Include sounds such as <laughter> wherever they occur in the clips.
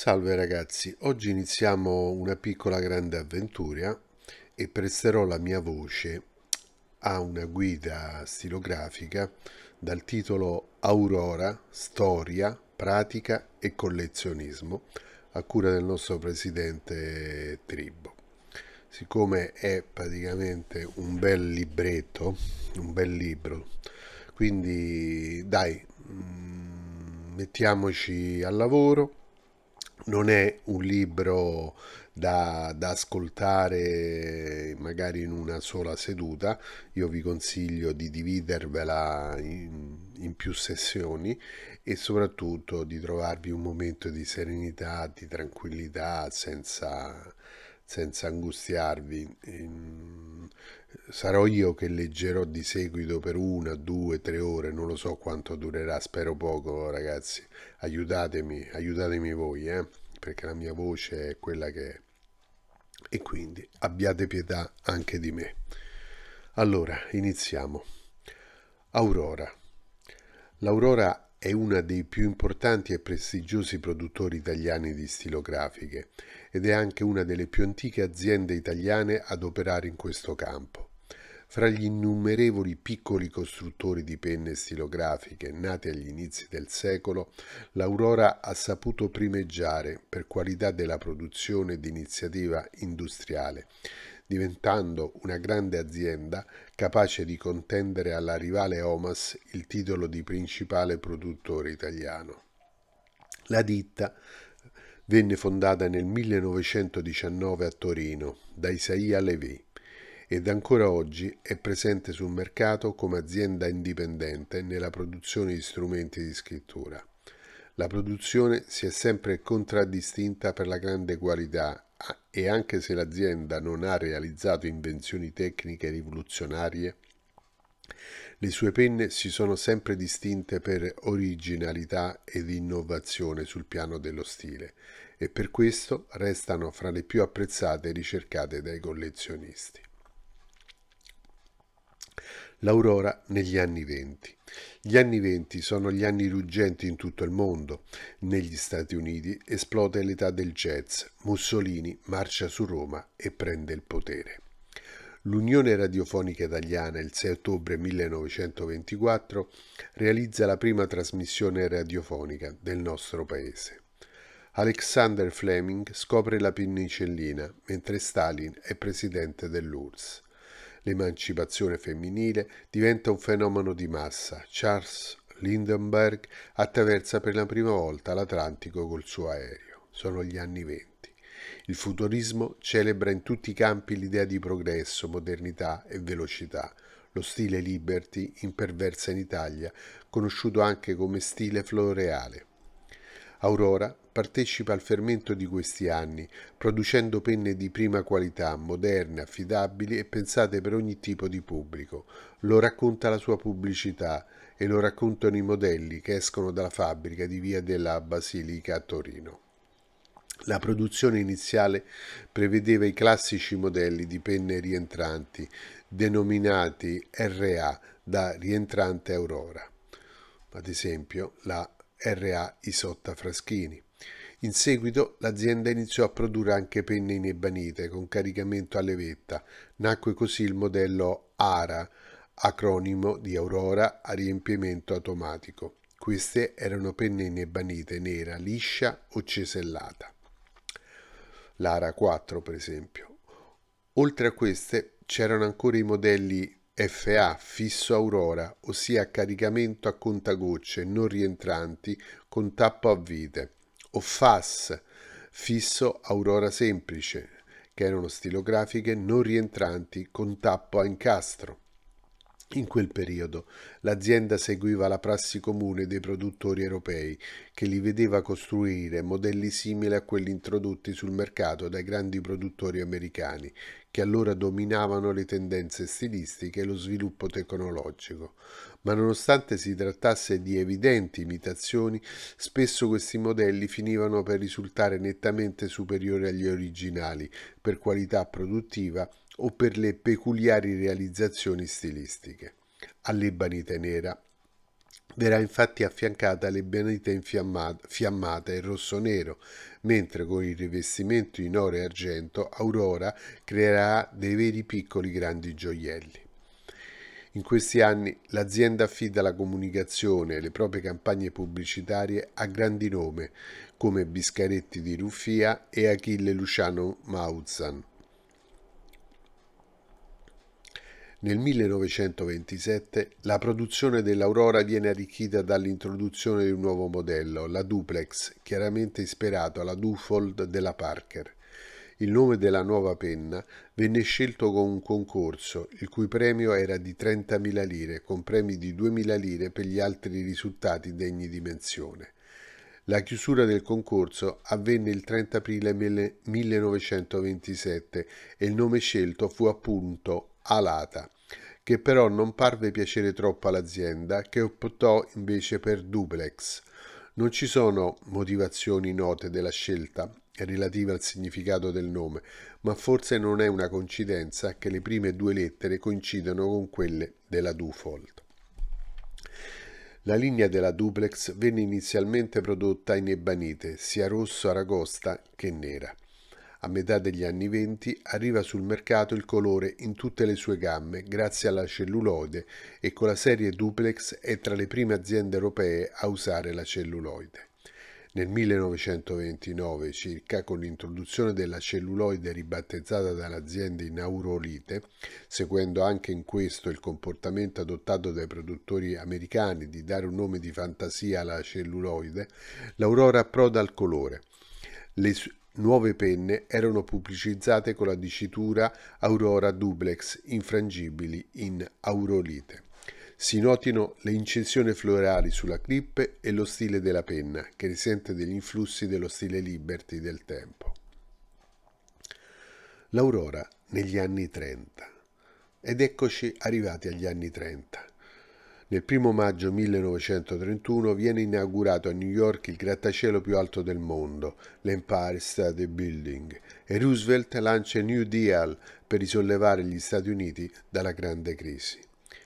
Salve ragazzi, oggi iniziamo una piccola grande avventura e presterò la mia voce a una guida stilografica dal titolo Aurora, Storia, Pratica e Collezionismo a cura del nostro presidente Tribo. Siccome è praticamente un bel libretto, un bel libro, quindi dai, mm, mettiamoci al lavoro non è un libro da, da, ascoltare magari in una sola seduta, io vi consiglio di dividervela in, in, più sessioni e soprattutto di trovarvi un momento di serenità, di tranquillità senza, senza angustiarvi. Sarò io che leggerò di seguito per una, due, tre ore, non lo so quanto durerà, spero poco ragazzi, aiutatemi, aiutatemi voi. Eh perché la mia voce è quella che è. E quindi abbiate pietà anche di me. Allora, iniziamo. Aurora. L'Aurora è una dei più importanti e prestigiosi produttori italiani di stilografiche ed è anche una delle più antiche aziende italiane ad operare in questo campo fra gli innumerevoli piccoli costruttori di penne stilografiche nati agli inizi del secolo, l'Aurora ha saputo primeggiare per qualità della produzione di iniziativa industriale, diventando una grande azienda capace di contendere alla rivale Omas il titolo di principale produttore italiano. La ditta venne fondata nel 1919 a Torino da Isaia Levi, ed ancora oggi è presente sul mercato come azienda indipendente nella produzione di strumenti di scrittura. La produzione si è sempre contraddistinta per la grande qualità e anche se l'azienda non ha realizzato invenzioni tecniche rivoluzionarie, le sue penne si sono sempre distinte per originalità ed innovazione sul piano dello stile e per questo restano fra le più apprezzate e ricercate dai collezionisti. L'Aurora negli anni venti. Gli anni venti sono gli anni ruggenti in tutto il mondo. Negli Stati Uniti esplode l'età del jazz, Mussolini marcia su Roma e prende il potere. L'Unione Radiofonica Italiana il 6 ottobre 1924 realizza la prima trasmissione radiofonica del nostro paese. Alexander Fleming scopre la penicillina mentre Stalin è presidente dell'URSS. L'emancipazione femminile diventa un fenomeno di massa. Charles Lindenberg attraversa per la prima volta l'Atlantico col suo aereo. Sono gli anni venti. Il futurismo celebra in tutti i campi l'idea di progresso, modernità e velocità. Lo stile Liberty imperversa in Italia, conosciuto anche come stile floreale. Aurora partecipa al fermento di questi anni, producendo penne di prima qualità, moderne, affidabili e pensate per ogni tipo di pubblico. Lo racconta la sua pubblicità e lo raccontano i modelli che escono dalla fabbrica di Via della Basilica a Torino. La produzione iniziale prevedeva i classici modelli di penne rientranti, denominati RA da rientrante Aurora, ad esempio la RA Isotta Fraschini. In seguito l'azienda iniziò a produrre anche penne in ebanite con caricamento a levetta. Nacque così il modello ARA, acronimo di Aurora a riempimento automatico. Queste erano penne in ebanite nera, liscia o cesellata. L'ARA 4 per esempio. Oltre a queste c'erano ancora i modelli FA fisso Aurora, ossia caricamento a contagocce non rientranti con tappo a vite o FAS, fisso Aurora Semplice, che erano stilografiche non rientranti con tappo a incastro. In quel periodo l'azienda seguiva la prassi comune dei produttori europei, che li vedeva costruire modelli simili a quelli introdotti sul mercato dai grandi produttori americani, che allora dominavano le tendenze stilistiche e lo sviluppo tecnologico. Ma nonostante si trattasse di evidenti imitazioni, spesso questi modelli finivano per risultare nettamente superiori agli originali per qualità produttiva o per le peculiari realizzazioni stilistiche. All'ebanite nera verrà infatti affiancata l'ebanite infiammata, fiammata in rosso nero, mentre con il rivestimento in oro e argento Aurora creerà dei veri piccoli grandi gioielli. In questi anni l'azienda affida la comunicazione e le proprie campagne pubblicitarie a grandi nomi come Biscaretti di Ruffia e Achille Luciano Mauzan, Nel 1927 la produzione dell'Aurora viene arricchita dall'introduzione di un nuovo modello, la Duplex, chiaramente ispirato alla Dufold della Parker. Il nome della nuova penna venne scelto con un concorso, il cui premio era di 30.000 lire, con premi di 2.000 lire per gli altri risultati degni di menzione. La chiusura del concorso avvenne il 30 aprile 1927 e il nome scelto fu appunto alata, che però non parve piacere troppo all'azienda, che optò invece per duplex. Non ci sono motivazioni note della scelta relativa al significato del nome, ma forse non è una coincidenza che le prime due lettere coincidano con quelle della Dufold. La linea della Duplex venne inizialmente prodotta in ebanite, sia rosso aragosta che nera. A metà degli anni 20 arriva sul mercato il colore in tutte le sue gamme grazie alla celluloide e con la serie Duplex è tra le prime aziende europee a usare la celluloide. Nel 1929 circa, con l'introduzione della celluloide ribattezzata dall'azienda in aurolite, seguendo anche in questo il comportamento adottato dai produttori americani di dare un nome di fantasia alla celluloide, l'Aurora approda al colore. Le, nuove penne erano pubblicizzate con la dicitura Aurora Duplex, infrangibili in aurolite. Si notino le incisioni florali sulla clip e lo stile della penna, che risente degli influssi dello stile Liberty del tempo. L'Aurora negli anni 30. Ed eccoci arrivati agli anni 30. Nel primo maggio 1931 viene inaugurato a New York il grattacielo più alto del mondo, l'Empire State Building, e Roosevelt lancia il New Deal per risollevare gli Stati Uniti dalla grande crisi.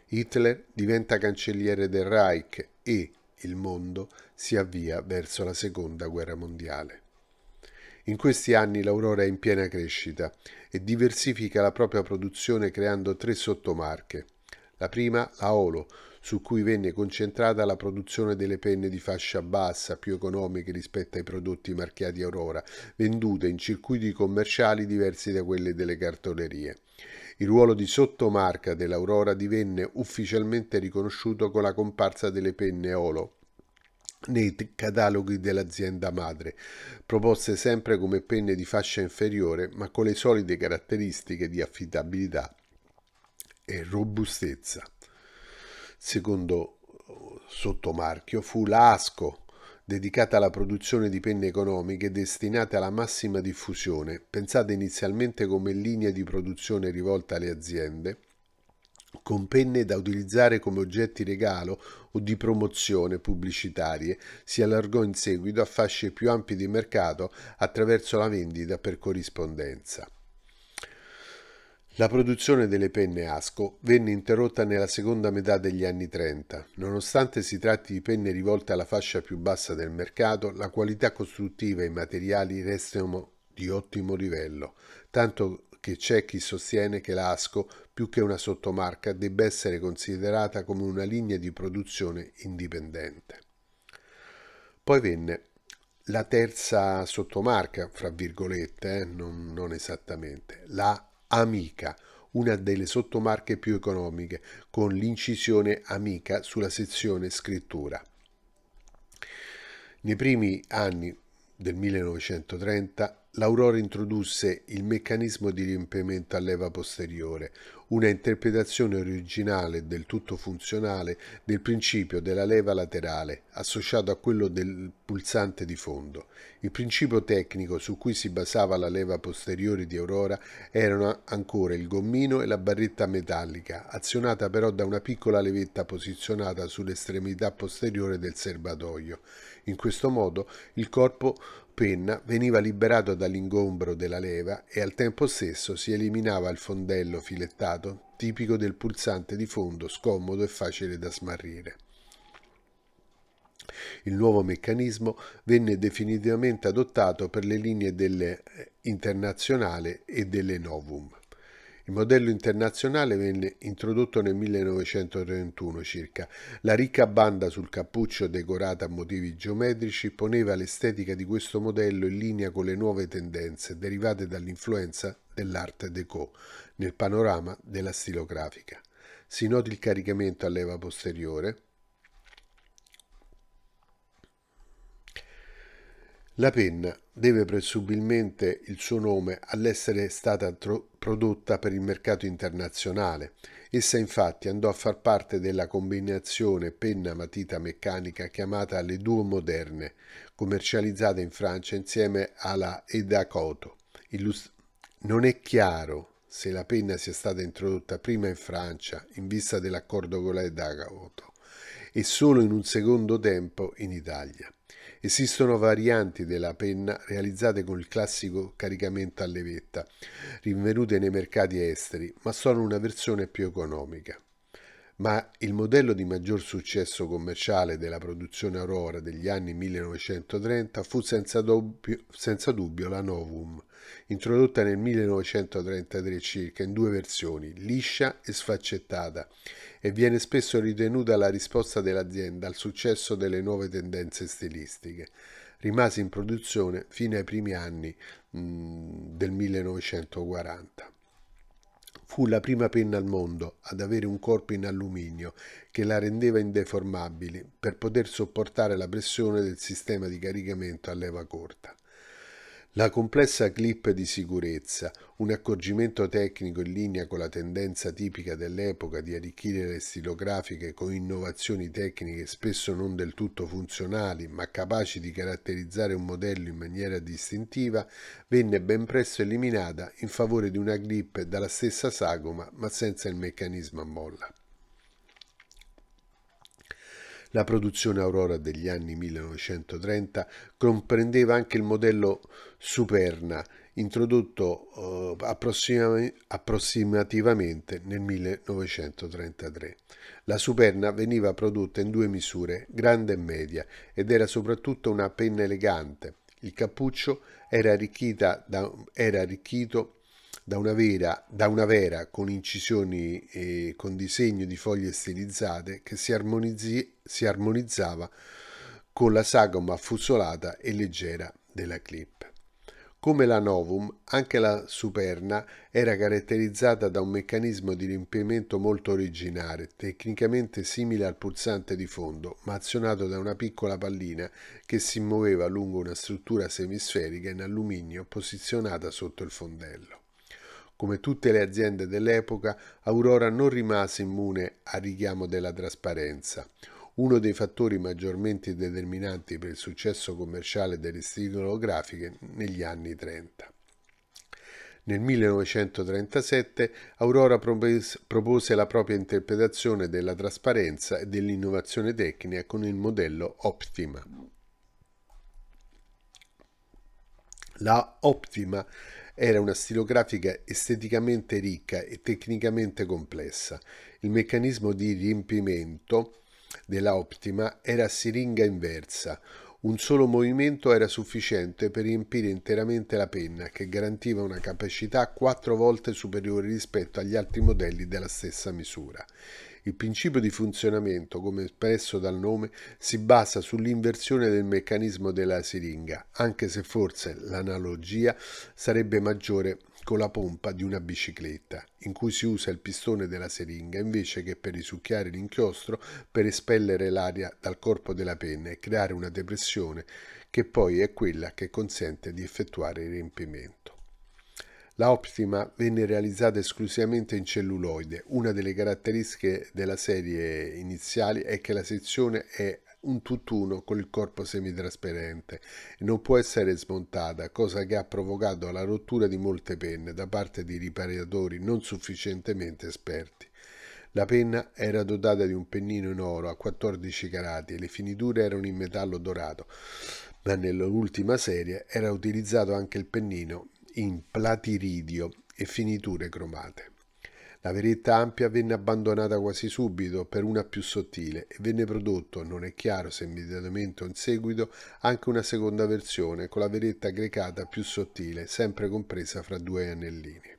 Hitler diventa cancelliere del Reich e il mondo si avvia verso la seconda guerra mondiale. In questi anni l'Aurora è in piena crescita e diversifica la propria produzione creando tre sottomarche. La prima, la Olo, su cui venne concentrata la produzione delle penne di fascia bassa, più economiche rispetto ai prodotti marchiati Aurora, vendute in circuiti commerciali diversi da quelli delle cartolerie. Il ruolo di sottomarca dell'Aurora divenne ufficialmente riconosciuto con la comparsa delle penne Olo nei cataloghi dell'azienda madre, proposte sempre come penne di fascia inferiore ma con le solide caratteristiche di affidabilità e robustezza secondo sottomarchio fu la ASCO, dedicata alla produzione di penne economiche destinate alla massima diffusione, pensata inizialmente come linea di produzione rivolta alle aziende, con penne da utilizzare come oggetti regalo o di promozione pubblicitarie, si allargò in seguito a fasce più ampie di mercato attraverso la vendita per corrispondenza. La produzione delle penne Asco venne interrotta nella seconda metà degli anni 30. Nonostante si tratti di penne rivolte alla fascia più bassa del mercato, la qualità costruttiva e i materiali restano di ottimo livello, tanto che c'è chi sostiene che la Asco, più che una sottomarca, debba essere considerata come una linea di produzione indipendente. Poi venne la terza sottomarca, fra virgolette, eh, non, non esattamente, la Amica, una delle sottomarche più economiche, con l'incisione Amica sulla sezione scrittura. Nei primi anni del 1930 L'Aurora introdusse il meccanismo di riempimento a leva posteriore, una interpretazione originale e del tutto funzionale del principio della leva laterale, associato a quello del pulsante di fondo. Il principio tecnico su cui si basava la leva posteriore di Aurora erano ancora il gommino e la barretta metallica, azionata però da una piccola levetta posizionata sull'estremità posteriore del serbatoio. In questo modo il corpo penna veniva liberato dall'ingombro della leva e al tempo stesso si eliminava il fondello filettato, tipico del pulsante di fondo scomodo e facile da smarrire. Il nuovo meccanismo venne definitivamente adottato per le linee delle eh, Internazionale e delle Novum. Il modello internazionale venne introdotto nel 1931 circa. La ricca banda sul cappuccio decorata a motivi geometrici poneva l'estetica di questo modello in linea con le nuove tendenze derivate dall'influenza dell'arte déco nel panorama della stilografica. Si nota il caricamento a leva posteriore, La penna deve presumibilmente il suo nome all'essere stata prodotta per il mercato internazionale. Essa infatti andò a far parte della combinazione penna-matita meccanica chiamata Le Duo Moderne, commercializzata in Francia insieme alla Edacoto. Illust- non è chiaro se la penna sia stata introdotta prima in Francia in vista dell'accordo con la Edacoto e solo in un secondo tempo in Italia. Esistono varianti della penna realizzate con il classico caricamento a levetta, rinvenute nei mercati esteri, ma sono una versione più economica ma il modello di maggior successo commerciale della produzione Aurora degli anni 1930 fu senza dubbio, senza dubbio, la Novum, introdotta nel 1933 circa in due versioni, liscia e sfaccettata, e viene spesso ritenuta la risposta dell'azienda al successo delle nuove tendenze stilistiche. Rimase in produzione fino ai primi anni mh, mm, del 1940. Fu la prima penna al mondo ad avere un corpo in alluminio che la rendeva indeformabile per poter sopportare la pressione del sistema di caricamento a leva corta. La complessa clip di sicurezza, un accorgimento tecnico in linea con la tendenza tipica dell'epoca di arricchire le stilografiche con innovazioni tecniche spesso non del tutto funzionali ma capaci di caratterizzare un modello in maniera distintiva, venne ben presto eliminata in favore di una clip dalla stessa sagoma ma senza il meccanismo a molla. La produzione Aurora degli anni 1930 comprendeva anche il modello Superna, introdotto eh, approssima, approssimativamente nel 1933. La Superna veniva prodotta in due misure, grande e media, ed era soprattutto una penna elegante. Il cappuccio era, arricchito da, era arricchito da una vera, da una vera con incisioni e con disegno di foglie stilizzate che si, si armonizzava con la sagoma affusolata e leggera della clip. Come la Novum, anche la Superna era caratterizzata da un meccanismo di riempimento molto originale, tecnicamente simile al pulsante di fondo, ma azionato da una piccola pallina che si muoveva lungo una struttura semisferica in alluminio posizionata sotto il fondello. Come tutte le aziende dell'epoca, Aurora non rimase immune al richiamo della trasparenza. Uno dei fattori maggiormente determinanti per il successo commerciale delle stenografiche negli anni 30. Nel 1937 Aurora propose la propria interpretazione della trasparenza e dell'innovazione tecnica con il modello Optima. La Optima era una stilografica esteticamente ricca e tecnicamente complessa. Il meccanismo di riempimento della Optima era a siringa inversa. Un solo movimento era sufficiente per riempire interamente la penna, che garantiva una capacità quattro volte superiore rispetto agli altri modelli della stessa misura. Il principio di funzionamento, come espresso dal nome, si basa sull'inversione del meccanismo della siringa, anche se forse l'analogia sarebbe maggiore con la pompa di una bicicletta, in cui si usa il pistone della siringa invece che per risucchiare l'inchiostro per espellere l'aria dal corpo della penna e creare una depressione che poi è quella che consente di effettuare il riempimento. La Optima venne realizzata esclusivamente in celluloide. Una delle caratteristiche della serie iniziali è che la sezione è un tutt'uno con il corpo semitrasparente e non può essere smontata, cosa che ha provocato la rottura di molte penne da parte di riparatori non sufficientemente esperti. La penna era dotata di un pennino in oro a 14 carati e le finiture erano in metallo dorato, ma nell'ultima serie era utilizzato anche il pennino in platiridio e finiture cromate. La varietà ampia venne abbandonata quasi subito per una più sottile e venne prodotto, non è chiaro se immediatamente o in seguito, anche una seconda versione con la varietà grecata più sottile, sempre compresa fra due anellini.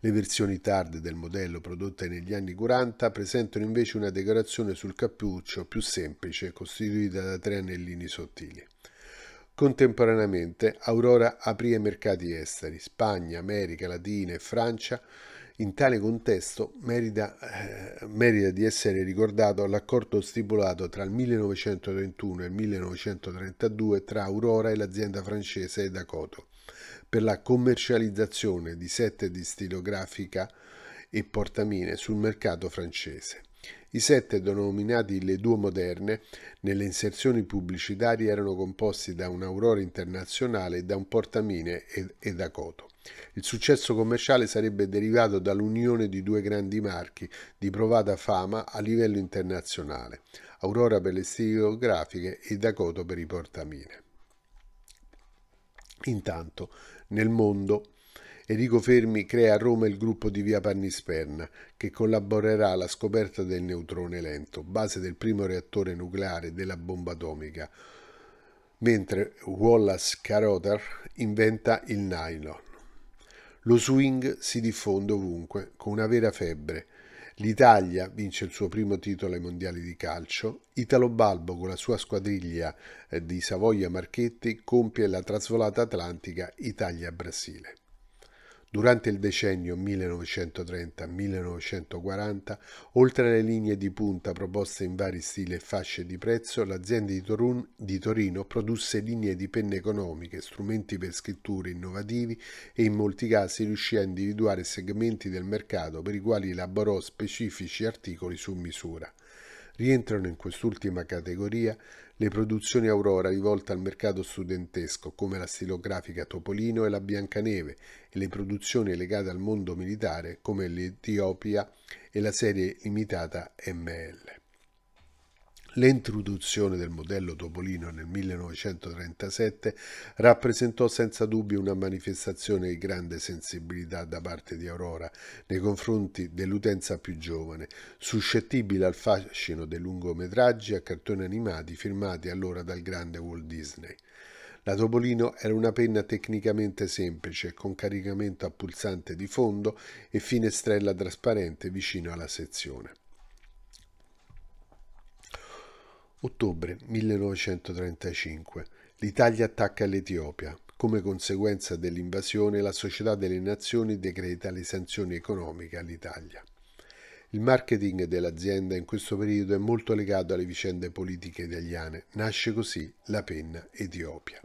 Le versioni tarde del modello prodotte negli anni 40 presentano invece una decorazione sul cappuccio più semplice, costituita da tre anellini sottili. Contemporaneamente Aurora aprì i mercati esteri, Spagna, America Latina e Francia. In tale contesto merita, eh, merita di essere ricordato l'accordo stipulato tra il 1931 e il 1932 tra Aurora e l'azienda francese Dakota per la commercializzazione di sette stilografica e portamine sul mercato francese. I set denominati Le Due Moderne, nelle inserzioni pubblicitarie erano composti da un Aurora internazionale, da un portamine e, e da Coto. Il successo commerciale sarebbe derivato dall'unione di due grandi marchi di provata fama a livello internazionale, Aurora per le stilografiche e Dakota per i portamine. Intanto, nel mondo Enrico Fermi crea a Roma il gruppo di Via Pannisperna, che collaborerà alla scoperta del neutrone lento, base del primo reattore nucleare della bomba atomica, mentre Wallace Carothar inventa il nylon. Lo swing si diffonde ovunque, con una vera febbre. L'Italia vince il suo primo titolo ai mondiali di calcio, Italo Balbo con la sua squadriglia eh, di Savoia Marchetti compie la trasvolata atlantica Italia-Brasile. Durante il decennio 1930-1940, oltre alle linee di punta proposte in vari stili e fasce di prezzo, l'azienda di, Torun, di Torino produsse linee di penne economiche, strumenti per scritture innovativi e in molti casi riuscì a individuare segmenti del mercato per i quali elaborò specifici articoli su misura. Rientrano in quest'ultima categoria le produzioni Aurora rivolte al mercato studentesco, come la stilografica Topolino e la Biancaneve, e le produzioni legate al mondo militare, come l'Etiopia e la serie limitata ML. L'introduzione del modello Topolino nel 1937 rappresentò senza dubbio una manifestazione di grande sensibilità da parte di Aurora nei confronti dell'utenza più giovane, suscettibile al fascino dei lungometraggi a cartoni animati firmati allora dal grande Walt Disney. La Topolino era una penna tecnicamente semplice, con caricamento a pulsante di fondo e finestrella trasparente vicino alla sezione. Ottobre 1935. L'Italia attacca l'Etiopia. Come conseguenza dell'invasione, la Società delle Nazioni decreta le sanzioni economiche all'Italia. Il marketing dell'azienda in questo periodo è molto legato alle vicende politiche italiane. Nasce così la penna Etiopia.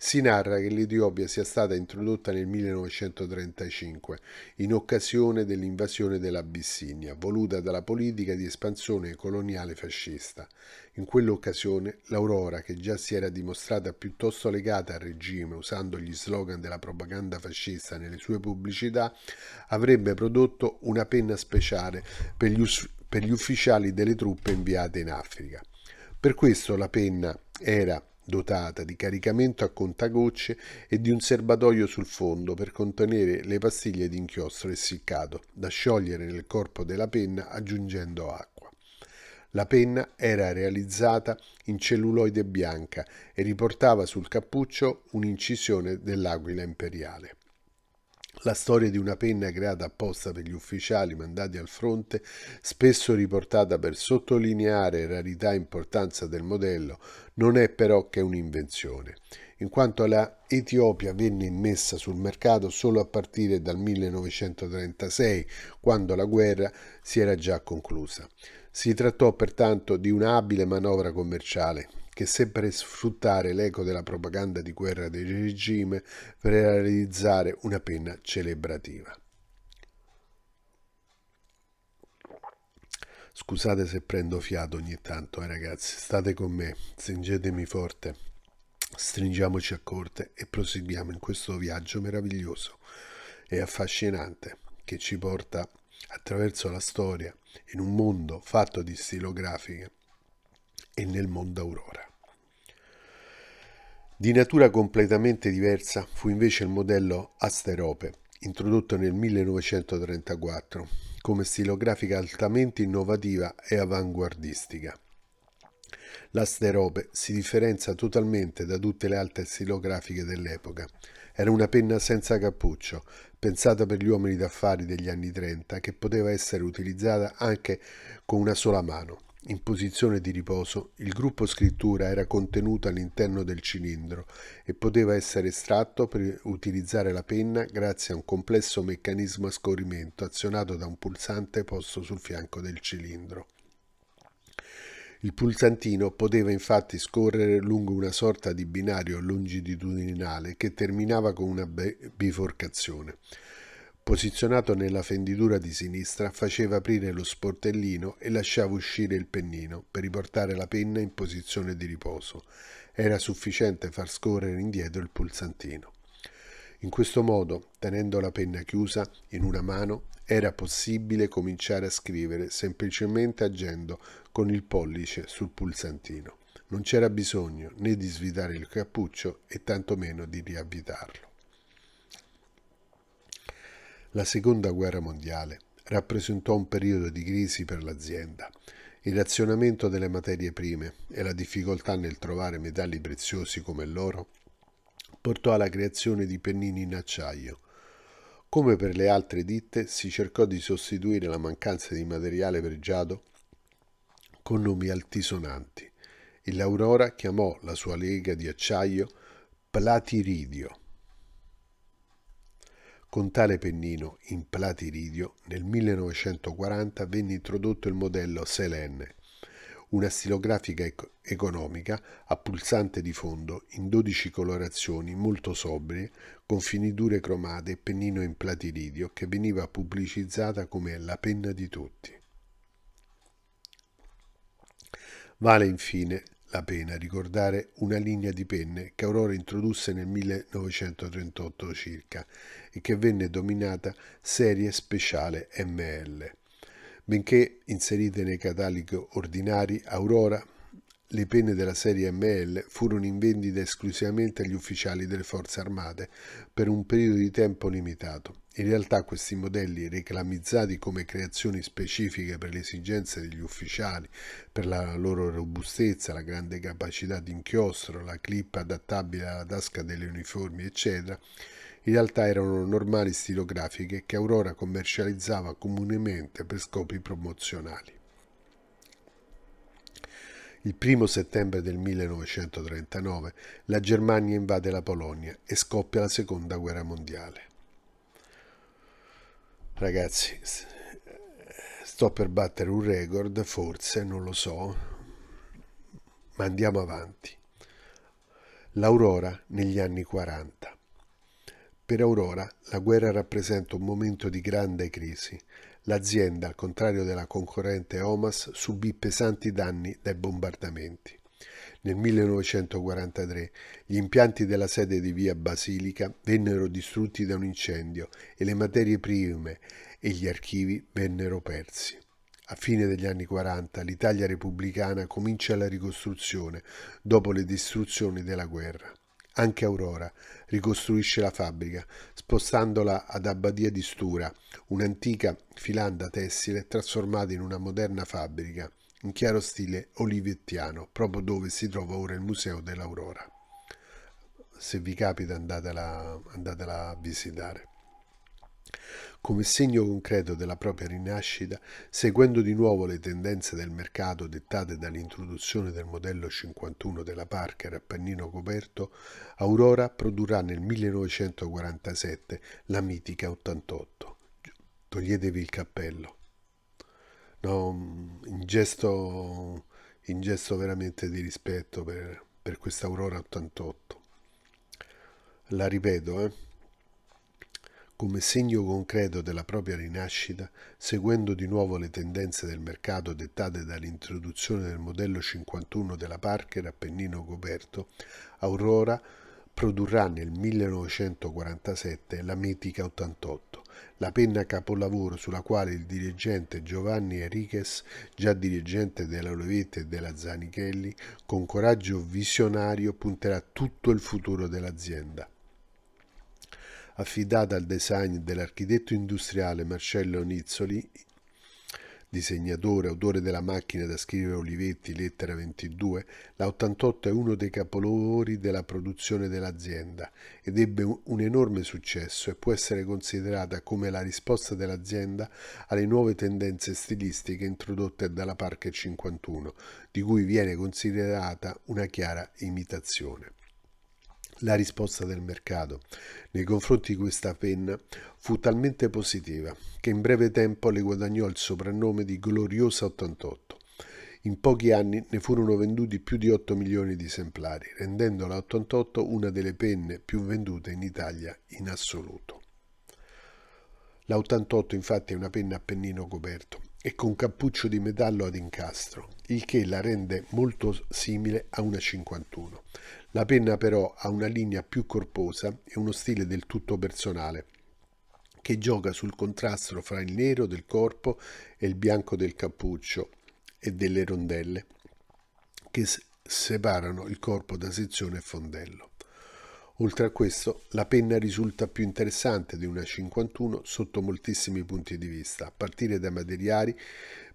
Si narra che l'Etiopia sia stata introdotta nel 1935 in occasione dell'invasione dell'Abissinia, voluta dalla politica di espansione coloniale fascista. In quell'occasione l'Aurora, che già si era dimostrata piuttosto legata al regime usando gli slogan della propaganda fascista nelle sue pubblicità, avrebbe prodotto una penna speciale per gli, per gli ufficiali delle truppe inviate in Africa. Per questo la penna era dotata di caricamento a contagocce e di un serbatoio sul fondo per contenere le pastiglie di inchiostro essiccato, da sciogliere nel corpo della penna aggiungendo acqua. La penna era realizzata in celluloide bianca e riportava sul cappuccio un'incisione dell'aquila imperiale. La storia di una penna creata apposta per gli ufficiali mandati al fronte, spesso riportata per sottolineare rarità e importanza del modello, non è però che un'invenzione, in quanto la Etiopia venne immessa sul mercato solo a partire dal 1936, quando la guerra si era già conclusa. Si trattò pertanto di un'abile manovra commerciale, che seppe sfruttare l'eco della propaganda di guerra del regime per realizzare una penna celebrativa. Scusate se prendo fiato ogni tanto, eh, ragazzi, state con me, stringetemi forte, stringiamoci a corte e proseguiamo in questo viaggio meraviglioso e affascinante che ci porta attraverso la storia in un mondo fatto di stilografiche e nel mondo aurora. Di natura completamente diversa fu invece il modello Asterope, introdotto nel 1934, come stilografica altamente innovativa e avanguardistica. L'Asterope si differenzia totalmente da tutte le altre stilografiche dell'epoca. Era una penna senza cappuccio, pensata per gli uomini d'affari degli anni 30, che poteva essere utilizzata anche con una sola mano. In posizione di riposo, il gruppo scrittura era contenuto all'interno del cilindro e poteva essere estratto per utilizzare la penna grazie a un complesso meccanismo a scorrimento azionato da un pulsante posto sul fianco del cilindro. Il pulsantino poteva infatti scorrere lungo una sorta di binario longitudinale che terminava con una biforcazione. Posizionato nella fenditura di sinistra, faceva aprire lo sportellino e lasciava uscire il pennino per riportare la penna in posizione di riposo. Era sufficiente far scorrere indietro il pulsantino. In questo modo, tenendo la penna chiusa in una mano, era possibile cominciare a scrivere semplicemente agendo con il pollice sul pulsantino. Non c'era bisogno né di svitare il cappuccio e tantomeno di riavvitarlo. La seconda guerra mondiale rappresentò un periodo di crisi per l'azienda. Il razionamento delle materie prime e la difficoltà nel trovare metalli preziosi come l'oro portò alla creazione di pennini in acciaio. Come per le altre ditte, si cercò di sostituire la mancanza di materiale pregiato con nomi altisonanti. Il l'Aurora chiamò la sua lega di acciaio Platiridio. Con tale pennino, in platiridio, nel 1940 venne introdotto il modello Selene, una stilografica ec- economica a pulsante di fondo in 12 colorazioni molto sobrie, con finiture cromate e pennino in platiridio che veniva pubblicizzata come la penna di tutti. Vale infine la pena ricordare una linea di penne che Aurora introdusse nel 1938 circa e che venne dominata serie speciale ML. Benché inserite nei cataloghi ordinari, Aurora le penne della serie ML furono in vendita esclusivamente agli ufficiali delle forze armate per un periodo di tempo limitato. In realtà questi modelli, reclamizzati come creazioni specifiche per le esigenze degli ufficiali, per la loro robustezza, la grande capacità di inchiostro, la clip adattabile alla tasca delle uniformi, eccetera, in realtà erano normali stilografiche che Aurora commercializzava comunemente per scopi promozionali. Il primo settembre del 1939 la Germania invade la Polonia e scoppia la seconda guerra mondiale. Ragazzi, sto per battere un record, forse, non lo so, ma andiamo avanti. L'Aurora negli anni 40. Per Aurora la guerra rappresenta un momento di grande crisi, L'azienda, al contrario della concorrente Omas, subì pesanti danni dai bombardamenti. Nel 1943 gli impianti della sede di via Basilica vennero distrutti da un incendio e le materie prime e gli archivi vennero persi. A fine degli anni 40 l'Italia repubblicana comincia la ricostruzione dopo le distruzioni della guerra. Anche Aurora ricostruisce la fabbrica, spostandola ad Abbadia di Stura, un'antica filanda tessile trasformata in una moderna fabbrica, in chiaro stile olivettiano, proprio dove si trova ora il Museo dell'Aurora. Se vi capita andatela, andatela a visitare come segno concreto della propria rinascita, seguendo di nuovo le tendenze del mercato dettate dall'introduzione del modello 51 della Parker a pannino coperto, Aurora produrrà nel 1947 la mitica 88. Toglietevi il cappello. No, mm, in gesto, in gesto veramente di rispetto per, per questa Aurora 88. La ripeto, eh come segno concreto della propria rinascita, seguendo di nuovo le tendenze del mercato dettate dall'introduzione del modello 51 della Parker a pennino coperto, Aurora produrrà nel 1947 la Metica 88, la penna capolavoro sulla quale il dirigente Giovanni Enriquez, già dirigente della Olivetti e della Zanichelli, con coraggio visionario punterà tutto il futuro dell'azienda affidata al design dell'architetto industriale Marcello Nizzoli, disegnatore, autore della macchina da scrivere Olivetti, lettera 22, la 88 è uno dei capolavori della produzione dell'azienda ed ebbe un enorme successo e può essere considerata come la risposta dell'azienda alle nuove tendenze stilistiche introdotte dalla Parker 51, di cui viene considerata una chiara imitazione. La risposta del mercato nei confronti di questa penna fu talmente positiva che in breve tempo le guadagnò il soprannome di Gloriosa 88. In pochi anni ne furono venduti più di 8 milioni di esemplari, rendendo la 88 una delle penne più vendute in Italia in assoluto. La 88 infatti è una penna a pennino coperto e con cappuccio di metallo ad incastro, il che la rende molto simile a una 51. La penna però ha una linea più corposa e uno stile del tutto personale, che gioca sul contrasto fra il nero del corpo e il bianco del cappuccio e delle rondelle che separano il corpo da sezione e fondello. Oltre a questo, la penna risulta più interessante di una 51 sotto moltissimi punti di vista, a partire dai materiali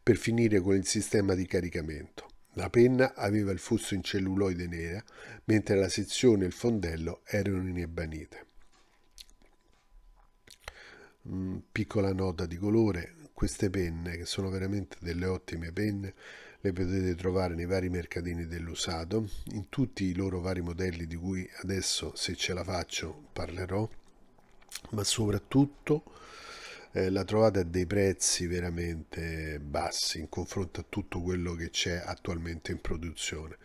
per finire con il sistema di caricamento. La penna aveva il fusto in celluloide nera, mentre la sezione e il fondello erano in ebanite. Mm, piccola nota di colore, queste penne, che sono veramente delle ottime penne, le potete trovare nei vari mercatini dell'usato, in tutti i loro vari modelli di cui adesso se ce la faccio parlerò, ma soprattutto eh, la trovate a dei prezzi veramente bassi in confronto a tutto quello che c'è attualmente in produzione.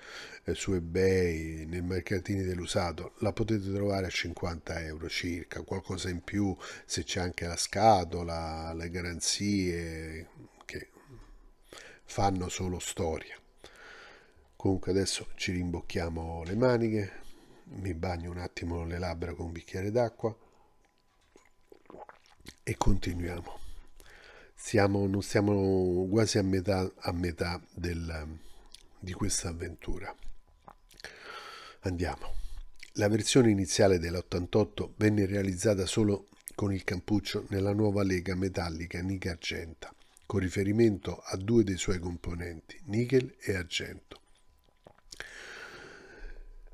Eh, su eBay, nei mercatini dell'usato, la potete trovare a 50 euro circa, qualcosa in più se c'è anche la scatola, le garanzie fanno solo storia. Comunque adesso ci rimbocchiamo le maniche, mi bagno un attimo le labbra con un bicchiere d'acqua e continuiamo. Siamo, non siamo quasi a metà, a metà del, di questa avventura. Andiamo. La versione iniziale dell'88 venne realizzata solo con il campuccio nella nuova lega metallica Nica Argenta con riferimento a due dei suoi componenti, nichel e argento.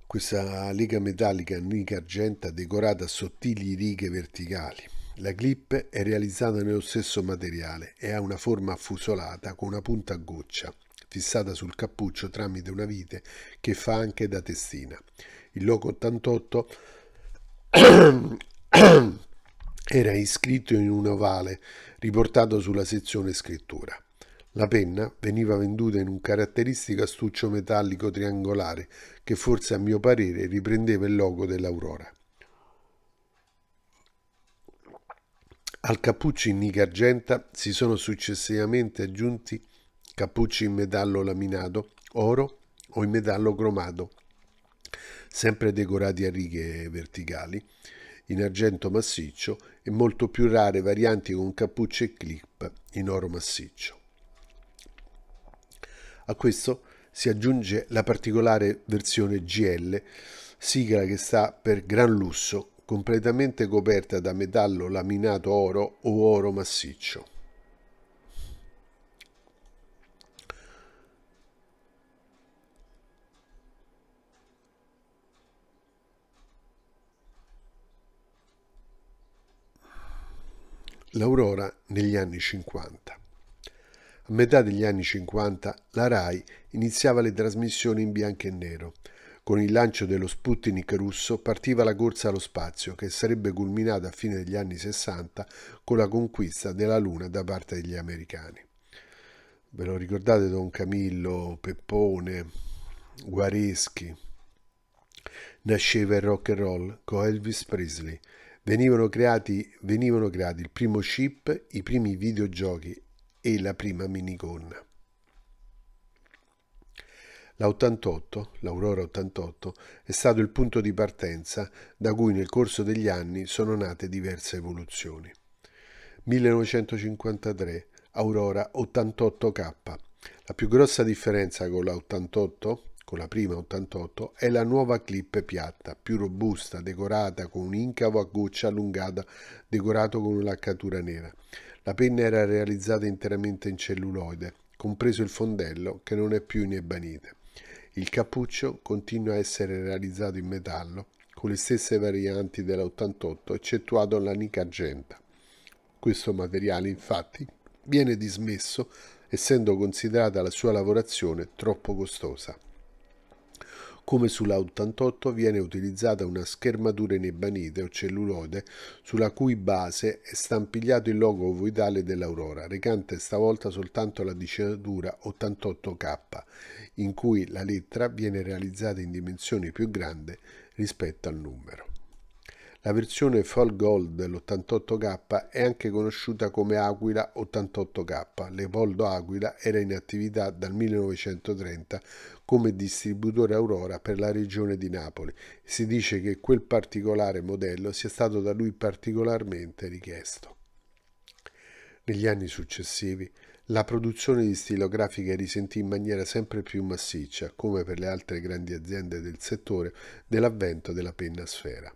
Questa lega metallica nica argenta decorata a sottili righe verticali. La clip è realizzata nello stesso materiale e ha una forma affusolata con una punta a goccia fissata sul cappuccio tramite una vite che fa anche da testina. Il logo 88 <coughs> era iscritto in un ovale riportato sulla sezione scrittura. La penna veniva venduta in un caratteristico astuccio metallico triangolare che forse a mio parere riprendeva il logo dell'Aurora. Al cappuccio in nica argenta si sono successivamente aggiunti cappucci in metallo laminato, oro o in metallo cromato, sempre decorati a righe verticali, in argento massiccio e molto più rare varianti con cappuccio e clip in oro massiccio. A questo si aggiunge la particolare versione GL, sigla che sta per Gran Lusso, completamente coperta da metallo laminato oro o oro massiccio. l'Aurora negli anni 50. A metà degli anni 50 la RAI iniziava le trasmissioni in bianco e nero. Con il lancio dello Sputnik russo partiva la corsa allo spazio che sarebbe culminata a fine degli anni 60 con la conquista della Luna da parte degli americani. Ve lo ricordate Don Camillo, Peppone, Guareschi? Nasceva il rock and roll con Elvis Presley venivano creati, venivano creati il primo chip, i primi videogiochi e la prima minigonna. La l'Aurora 88, è stato il punto di partenza da cui nel corso degli anni sono nate diverse evoluzioni. 1953, Aurora 88K. La più grossa differenza con l'88 88 con la prima 88, è la nuova clip piatta, più robusta, decorata con un incavo a goccia allungata decorato con laccatura nera. La penna era realizzata interamente in celluloide, compreso il fondello che non è più in ebanite. Il cappuccio continua a essere realizzato in metallo con le stesse varianti dell'88 eccettuato la nica argenta. Questo materiale infatti viene dismesso essendo considerata la sua lavorazione troppo costosa. Come sulla 88 viene utilizzata una schermatura in ebanite o celluloide sulla cui base è stampigliato il logo ovoidale dell'Aurora, recante stavolta soltanto la dicitura 88K, in cui la lettera viene realizzata in dimensioni più grandi rispetto al numero. La versione Fall Gold dell'88K è anche conosciuta come Aquila 88K. Leopoldo Aquila era in attività dal 1930 come distributore Aurora per la regione di Napoli. Si dice che quel particolare modello sia stato da lui particolarmente richiesto. Negli anni successivi la produzione di stilografiche risentì in maniera sempre più massiccia, come per le altre grandi aziende del settore, dell'avvento della penna sfera.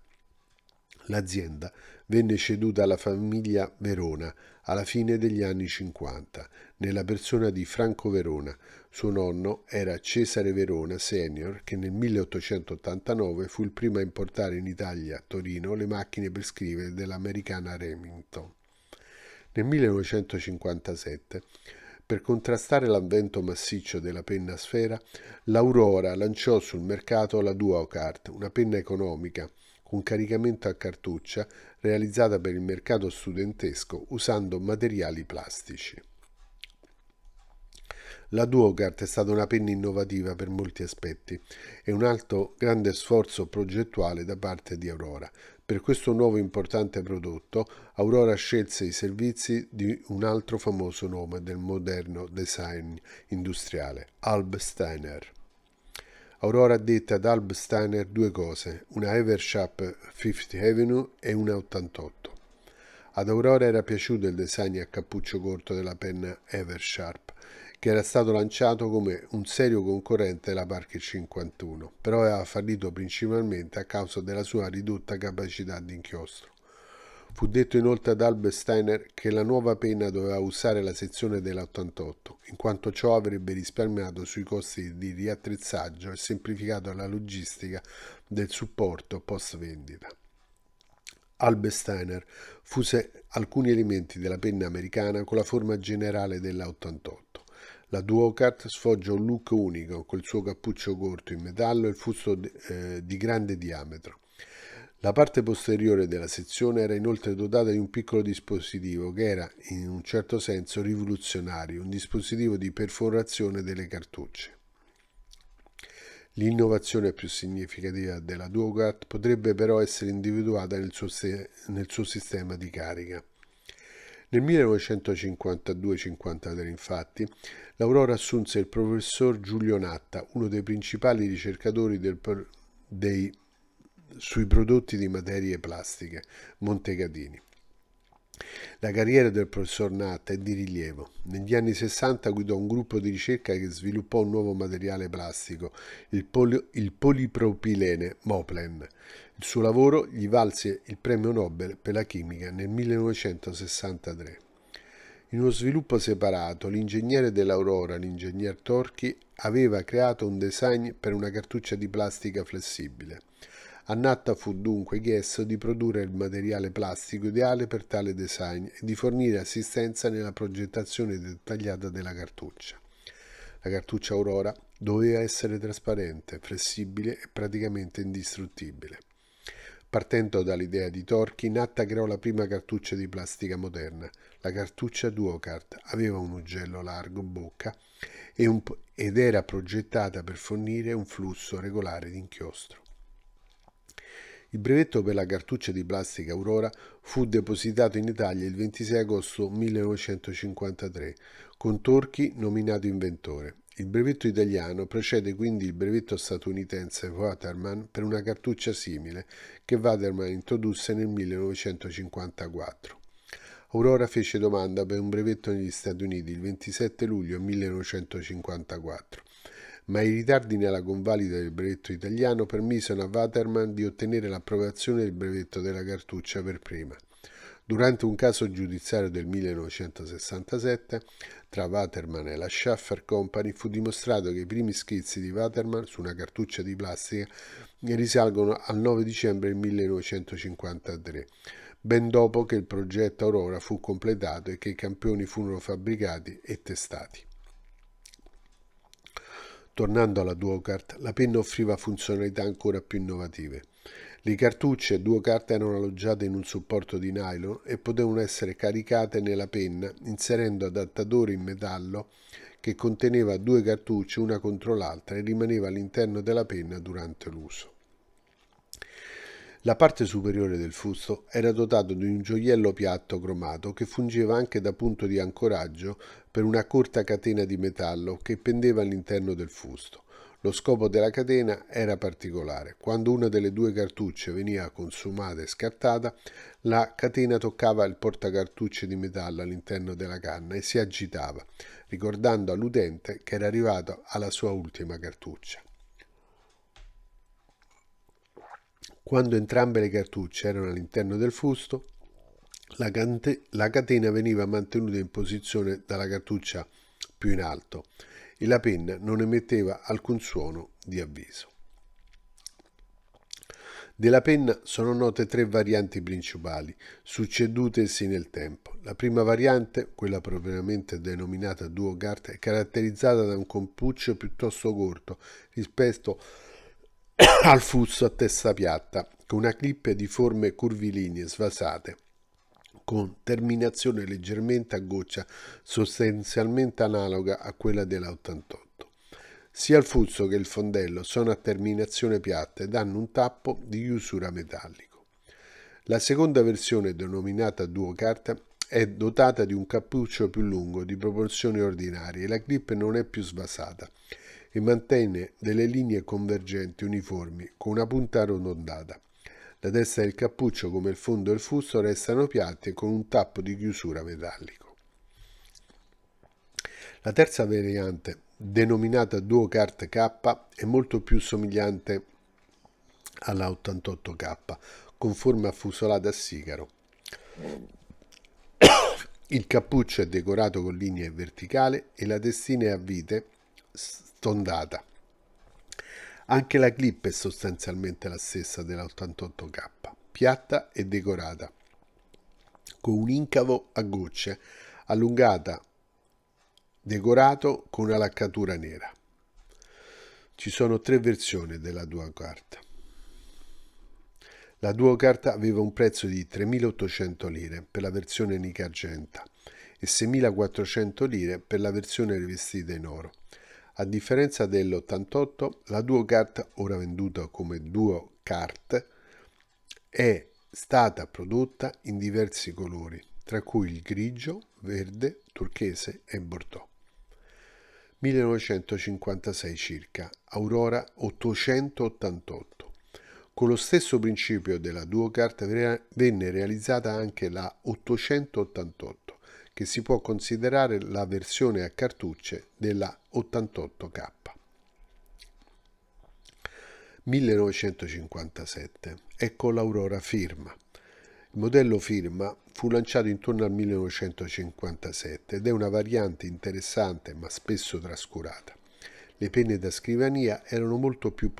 L'azienda venne ceduta alla famiglia Verona alla fine degli anni 50 nella persona di Franco Verona. Suo nonno era Cesare Verona Senior che nel 1889 fu il primo a importare in Italia, a Torino, le macchine per scrivere dell'americana Remington. Nel 1957 per contrastare l'avvento massiccio della penna sfera, l'Aurora lanciò sul mercato la Duocart, una penna economica con caricamento a cartuccia realizzata per il mercato studentesco usando materiali plastici. La Duogart è stata una penna innovativa per molti aspetti e un altro grande sforzo progettuale da parte di Aurora. Per questo nuovo importante prodotto, Aurora scelse i servizi di un altro famoso nome del moderno design industriale, Alb Steiner. Aurora detta ad Alb Steiner due cose, una Eversharp Fifth Avenue e una 88. Ad Aurora era piaciuto il design a cappuccio corto della penna Eversharp che era stato lanciato come un serio concorrente della Parker 51, però aveva fallito principalmente a causa della sua ridotta capacità di inchiostro. Fu detto inoltre ad Albert Steiner che la nuova penna doveva usare la sezione dell'88, in quanto ciò avrebbe risparmiato sui costi di riattrezzaggio e semplificato la logistica del supporto post vendita. Albert Steiner fuse alcuni elementi della penna americana con la forma generale dell'88. La Duocat sfoggia un look unico col suo cappuccio corto in metallo e il fusto eh, di grande diametro. La parte posteriore della sezione era inoltre dotata di un piccolo dispositivo che era in un certo senso rivoluzionario, un dispositivo di perforazione delle cartucce. L'innovazione più significativa della Duocat potrebbe però essere individuata nel suo, nel suo sistema di carica. Nel 1952-53, infatti, l'Aurora assunse il professor Giulio Natta, uno dei principali ricercatori del, dei, sui prodotti di materie plastiche, Montegadini. La carriera del professor Natta è di rilievo. Negli anni 60 guidò un gruppo di ricerca che sviluppò un nuovo materiale plastico, il, poli- il polipropilene Moplen. Il suo lavoro gli valse il premio Nobel per la chimica nel 1963. In uno sviluppo separato, l'ingegnere dell'Aurora, l'ingegner Torchi, aveva creato un design per una cartuccia di plastica flessibile. A Natta fu dunque chiesto di produrre il materiale plastico ideale per tale design e di fornire assistenza nella progettazione dettagliata della cartuccia. La cartuccia Aurora doveva essere trasparente, flessibile e praticamente indistruttibile. Partendo dall'idea di Torchi, Natta creò la prima cartuccia di plastica moderna. La cartuccia Duocard aveva un ugello largo in bocca ed era progettata per fornire un flusso regolare di inchiostro. Il brevetto per la cartuccia di plastica Aurora fu depositato in Italia il 26 agosto 1953, con Torchi nominato inventore. Il brevetto italiano precede quindi il brevetto statunitense Waterman per una cartuccia simile che Waterman introdusse nel 1954. Aurora fece domanda per un brevetto negli Stati Uniti il 27 luglio 1954 ma i ritardi nella convalida del brevetto italiano permisero a Waterman di ottenere l'approvazione del brevetto della cartuccia per prima. Durante un caso giudiziario del 1967 tra Waterman e la Schaffer Company fu dimostrato che i primi schizzi di Waterman su una cartuccia di plastica risalgono al 9 dicembre 1953, ben dopo che il progetto Aurora fu completato e che i campioni furono fabbricati e testati. Tornando alla Duocart, la penna offriva funzionalità ancora più innovative. Le cartucce Duocart erano alloggiate in un supporto di nylon e potevano essere caricate nella penna inserendo adattatori in metallo che conteneva due cartucce una contro l'altra e rimaneva all'interno della penna durante l'uso. La parte superiore del fusto era dotato di un gioiello piatto cromato che fungeva anche da punto di ancoraggio per una corta catena di metallo che pendeva all'interno del fusto. Lo scopo della catena era particolare. Quando una delle due cartucce veniva consumata e scartata, la catena toccava il portacartucce di metallo all'interno della canna e si agitava, ricordando all'utente che era arrivato alla sua ultima cartuccia. Quando entrambe le cartucce erano all'interno del fusto, la, cante- la catena veniva mantenuta in posizione dalla cartuccia più in alto e la penna non emetteva alcun suono di avviso. Della penna sono note tre varianti principali, succedutesi nel tempo. La prima variante, quella propriamente denominata duogart, è caratterizzata da un compuccio piuttosto corto rispetto a <coughs> al fusto a testa piatta, con una clip di forme curvilinee svasate, con terminazione leggermente a goccia, sostanzialmente analoga a quella della 88. Sia il fusto che il fondello sono a terminazione piatta e danno un tappo di chiusura metallico. La seconda versione, denominata Duo Kart, è dotata di un cappuccio più lungo di proporzioni ordinarie e la clip non è più svasata e mantenne delle linee convergenti uniformi con una punta arrotondata. La testa del cappuccio come il fondo del fusto restano piatte con un tappo di chiusura metallico. La terza variante, denominata Duo Kart K, è molto più somigliante alla 88K, con forma affusolata a sigaro. Il cappuccio è decorato con linee verticali e la testina è a vite tondata. Anche la clip è sostanzialmente la stessa dell88 k piatta e decorata, con un incavo a gocce, allungata, decorato con una laccatura nera. Ci sono tre versioni della tua carta. La tua carta aveva un prezzo di 3.800 lire per la versione nica argenta e 6.400 lire per la versione rivestita in oro a differenza dell'88, la DuoCart, ora venduta come Duo Kart, è stata prodotta in diversi colori, tra cui il grigio, verde, turchese e bordeaux. 1956 circa, Aurora 888. Con lo stesso principio della DuoCart venne realizzata anche la 888 che si può considerare la versione a cartucce della 88K. 1957. Ecco l'Aurora Firma. Il modello Firma fu lanciato intorno al 1957 ed è una variante interessante ma spesso trascurata. Le penne da scrivania erano molto più,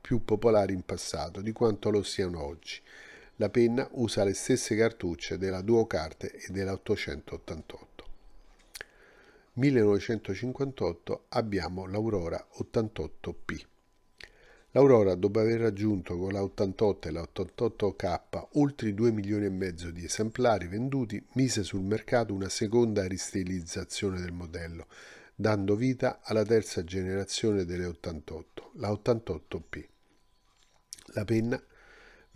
più popolari in passato di quanto lo siano oggi la penna usa le stesse cartucce della Duocarte e della 888. 1958 abbiamo l'Aurora 88P. L'Aurora, dopo aver raggiunto con la 88 e la 88K oltre 2 milioni e mezzo di esemplari venduti, mise sul mercato una seconda ristilizzazione del modello, dando vita alla terza generazione delle 88, la 88P. La penna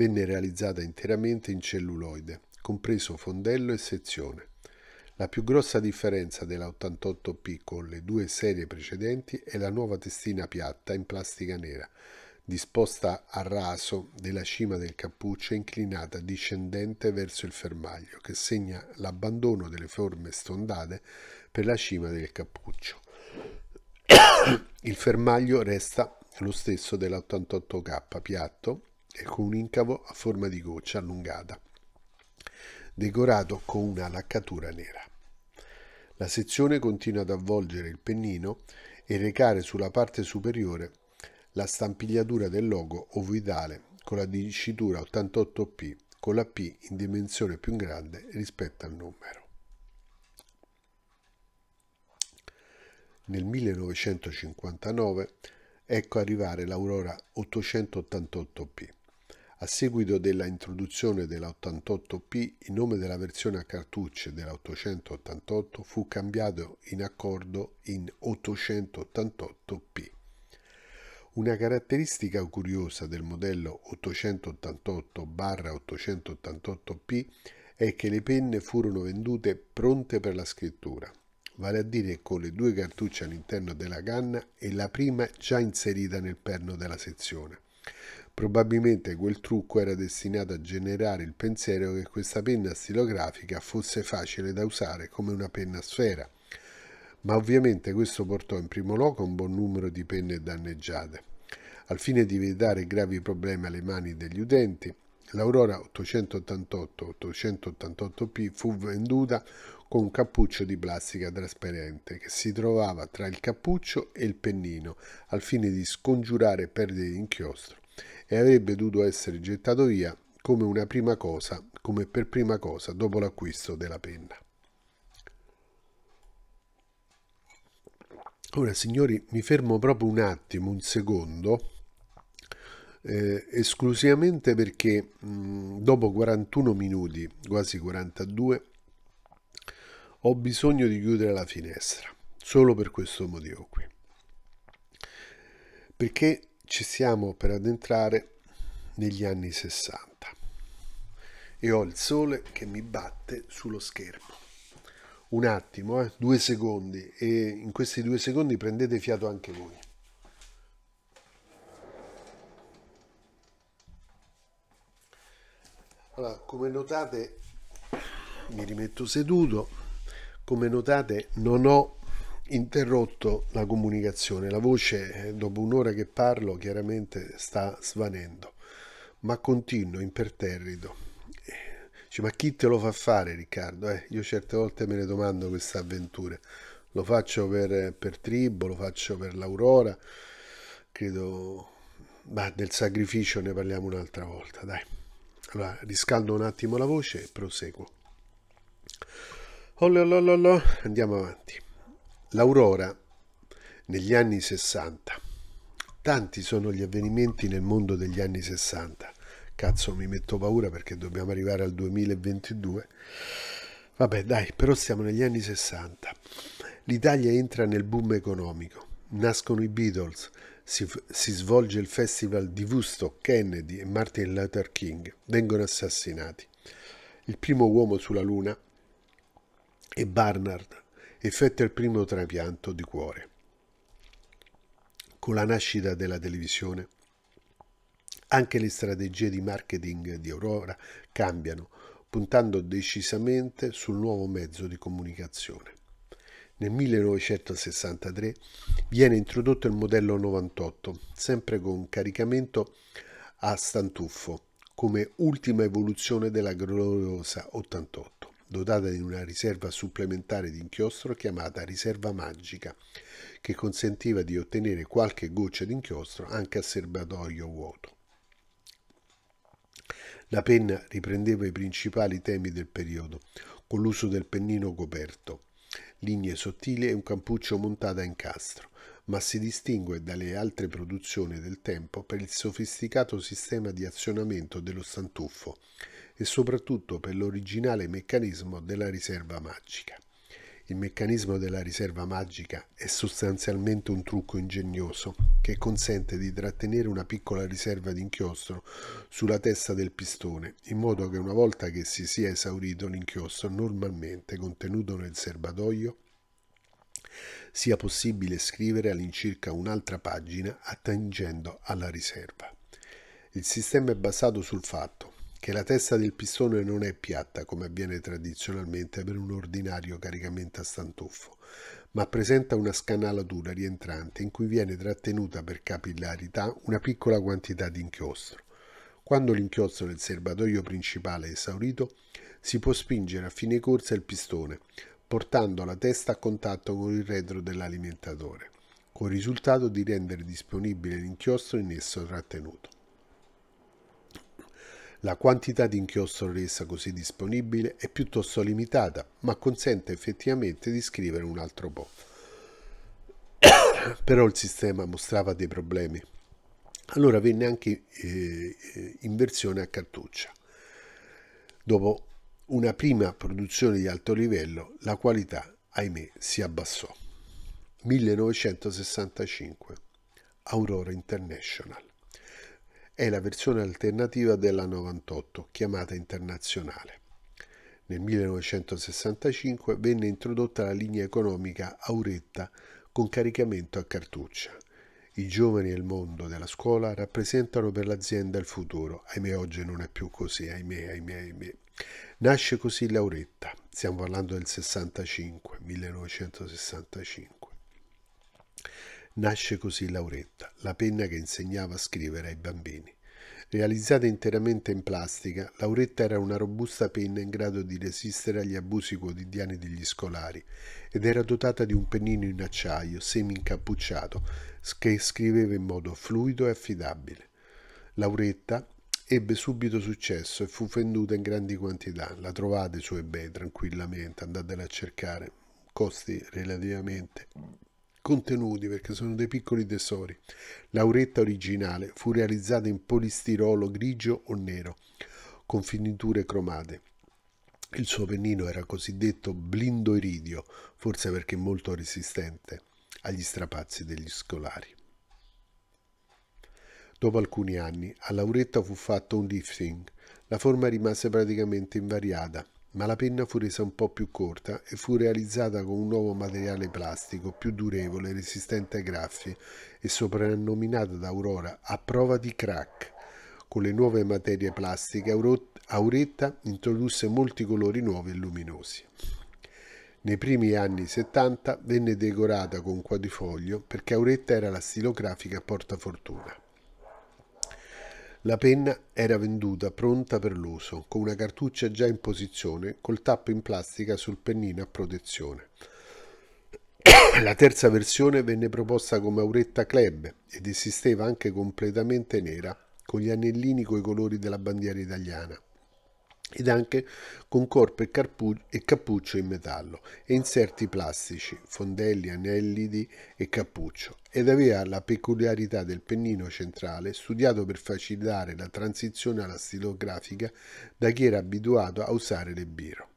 venne realizzata interamente in celluloide, compreso fondello e sezione. La più grossa differenza della 88P con le due serie precedenti è la nuova testina piatta in plastica nera, disposta a raso della cima del cappuccio e inclinata discendente verso il fermaglio, che segna l'abbandono delle forme stondate per la cima del cappuccio. Il fermaglio resta lo stesso dell'88K piatto e con un incavo a forma di goccia allungata, decorato con una laccatura nera. La sezione continua ad avvolgere il pennino e recare sulla parte superiore la stampigliatura del logo ovoidale con la dicitura 88P con la P in dimensione più grande rispetto al numero. Nel 1959 ecco arrivare l'Aurora 888P a seguito della introduzione della 88P, il nome della versione a cartucce della 888 fu cambiato in accordo in 888P. Una caratteristica curiosa del modello 888-888P è che le penne furono vendute pronte per la scrittura, vale a dire con le due cartucce all'interno della canna e la prima già inserita nel perno della sezione. Probabilmente quel trucco era destinato a generare il pensiero che questa penna stilografica fosse facile da usare come una penna a sfera, ma ovviamente questo portò in primo luogo a un buon numero di penne danneggiate. Al fine di evitare gravi problemi alle mani degli utenti, l'Aurora 888-888P fu venduta con un cappuccio di plastica trasparente che si trovava tra il cappuccio e il pennino al fine di scongiurare perdite di inchiostro e avrebbe dovuto essere gettato via come una prima cosa, come per prima cosa dopo l'acquisto della penna. Ora signori mi fermo proprio un attimo, un secondo, eh, esclusivamente perché mh, dopo 41 minuti, quasi 42, ho bisogno di chiudere la finestra, solo per questo motivo qui. Perché ci siamo per addentrare negli anni 60 e ho il sole che mi batte sullo schermo. Un attimo, eh? due secondi e in questi due secondi prendete fiato anche voi. Allora, come notate, mi rimetto seduto, come notate non ho interrotto la comunicazione. La voce, eh, dopo un'ora che parlo, chiaramente sta svanendo, ma continuo imperterrito. Dice, eh, cioè, ma chi te lo fa fare, Riccardo? Eh, io certe volte me ne domando queste avventure. Lo faccio per, per Tribo, lo faccio per l'Aurora. Credo, ma del sacrificio ne parliamo un'altra volta, dai. Allora, riscaldo un attimo la voce e proseguo. Oh, lo, lo, lo, andiamo avanti. L'Aurora negli anni 60. Tanti sono gli avvenimenti nel mondo degli anni 60. Cazzo, mi metto paura perché dobbiamo arrivare al 2022. Vabbè, dai, però siamo negli anni 60. L'Italia entra nel boom economico. Nascono i Beatles, si, si svolge il festival di Woodstock, Kennedy e Martin Luther King vengono assassinati. Il primo uomo sulla Luna è Barnard, effettua il primo trapianto di cuore. Con la nascita della televisione, anche le strategie di marketing di Aurora cambiano, puntando decisamente sul nuovo mezzo di comunicazione. Nel 1963 viene introdotto il modello 98, sempre con caricamento a stantuffo, come ultima evoluzione della gloriosa 88 dotata di una riserva supplementare di inchiostro chiamata riserva magica, che consentiva di ottenere qualche goccia di inchiostro anche a serbatoio vuoto. La penna riprendeva i principali temi del periodo, con l'uso del pennino coperto, linee sottili e un campuccio montato a incastro, ma si distingue dalle altre produzioni del tempo per il sofisticato sistema di azionamento dello stantuffo, e soprattutto per l'originale meccanismo della riserva magica. Il meccanismo della riserva magica è sostanzialmente un trucco ingegnoso che consente di trattenere una piccola riserva di inchiostro sulla testa del pistone, in modo che una volta che si sia esaurito l'inchiostro normalmente contenuto nel serbatoio, sia possibile scrivere all'incirca un'altra pagina attingendo alla riserva. Il sistema è basato sul fatto che la testa del pistone non è piatta come avviene tradizionalmente per un ordinario caricamento a stantuffo, ma presenta una scanalatura rientrante in cui viene trattenuta per capillarità una piccola quantità di inchiostro. Quando l'inchiostro del serbatoio principale è esaurito, si può spingere a fine corsa il pistone, portando la testa a contatto con il retro dell'alimentatore, con il risultato di rendere disponibile l'inchiostro in esso trattenuto. La quantità di inchiostro resa così disponibile è piuttosto limitata, ma consente effettivamente di scrivere un altro po'. <coughs> Però il sistema mostrava dei problemi. Allora venne anche eh, in versione a cartuccia. Dopo una prima produzione di alto livello, la qualità, ahimè, si abbassò. 1965 Aurora International è la versione alternativa della 98, chiamata internazionale. Nel 1965 venne introdotta la linea economica Auretta con caricamento a cartuccia. I giovani e il mondo della scuola rappresentano per l'azienda il futuro. Ahimè, oggi non è più così, ahimè, ahimè, ahimè. Nasce così Lauretta, stiamo parlando del 65, 1965. Nasce così Lauretta, la penna che insegnava a scrivere ai bambini. Realizzata interamente in plastica, Lauretta era una robusta penna in grado di resistere agli abusi quotidiani degli scolari ed era dotata di un pennino in acciaio semi-incappucciato che scriveva in modo fluido e affidabile. Lauretta ebbe subito successo e fu venduta in grandi quantità. La trovate su eBay tranquillamente, andatela a cercare, costi relativamente contenuti perché sono dei piccoli tesori. L'auretta originale fu realizzata in polistirolo grigio o nero con finiture cromate. Il suo pennino era cosiddetto blindo iridio, forse perché molto resistente agli strapazzi degli scolari. Dopo alcuni anni, a Lauretta fu fatto un lifting. La forma rimase praticamente invariata, ma la penna fu resa un po' più corta e fu realizzata con un nuovo materiale plastico, più durevole, resistente ai graffi e soprannominata da Aurora a prova di crack. Con le nuove materie plastiche Auretta introdusse molti colori nuovi e luminosi. Nei primi anni 70 venne decorata con quadrifoglio perché Auretta era la stilografica porta fortuna. La penna era venduta pronta per l'uso, con una cartuccia già in posizione, col tappo in plastica sul pennino a protezione. <coughs> La terza versione venne proposta come auretta club ed esisteva anche completamente nera, con gli anellini coi colori della bandiera italiana ed anche con corpo e, e, cappuccio in metallo e inserti plastici, fondelli, anellidi e cappuccio ed aveva la peculiarità del pennino centrale studiato per facilitare la transizione alla stilografica da chi era abituato a usare le biro.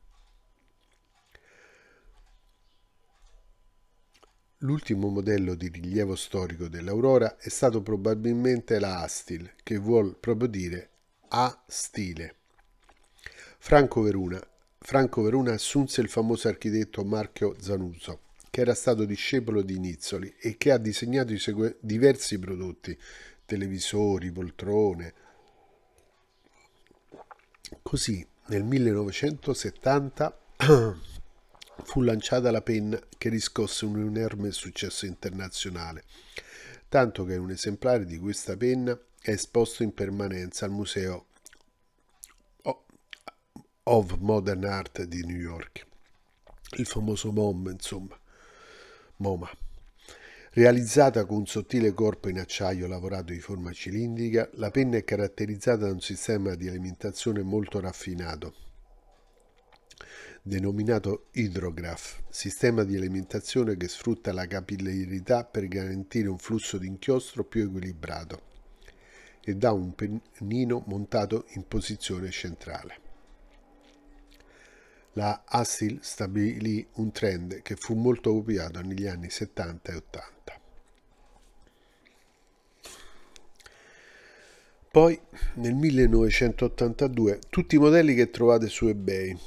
L'ultimo modello di rilievo storico dell'Aurora è stato probabilmente la Astil, che vuol proprio dire a stile. Franco Veruna, Franco Veruna assunse il famoso architetto Marchio Zanuso che era stato discepolo di Nizzoli e che ha disegnato diversi prodotti, televisori, poltrone. Così nel 1970 <clears throat> fu lanciata la penna che riscosse un enorme successo internazionale, tanto che un esemplare di questa penna è esposto in permanenza al Museo of Modern Art di New York. Il famoso MOM, insomma. MoMA, Realizzata con un sottile corpo in acciaio lavorato di forma cilindrica, la penna è caratterizzata da un sistema di alimentazione molto raffinato, denominato Hydrograph, sistema di alimentazione che sfrutta la capillarità per garantire un flusso di inchiostro più equilibrato e da un pennino montato in posizione centrale la ASIL stabilì un trend che fu molto copiato negli anni 70 e 80. Poi nel 1982 tutti i modelli che trovate su eBay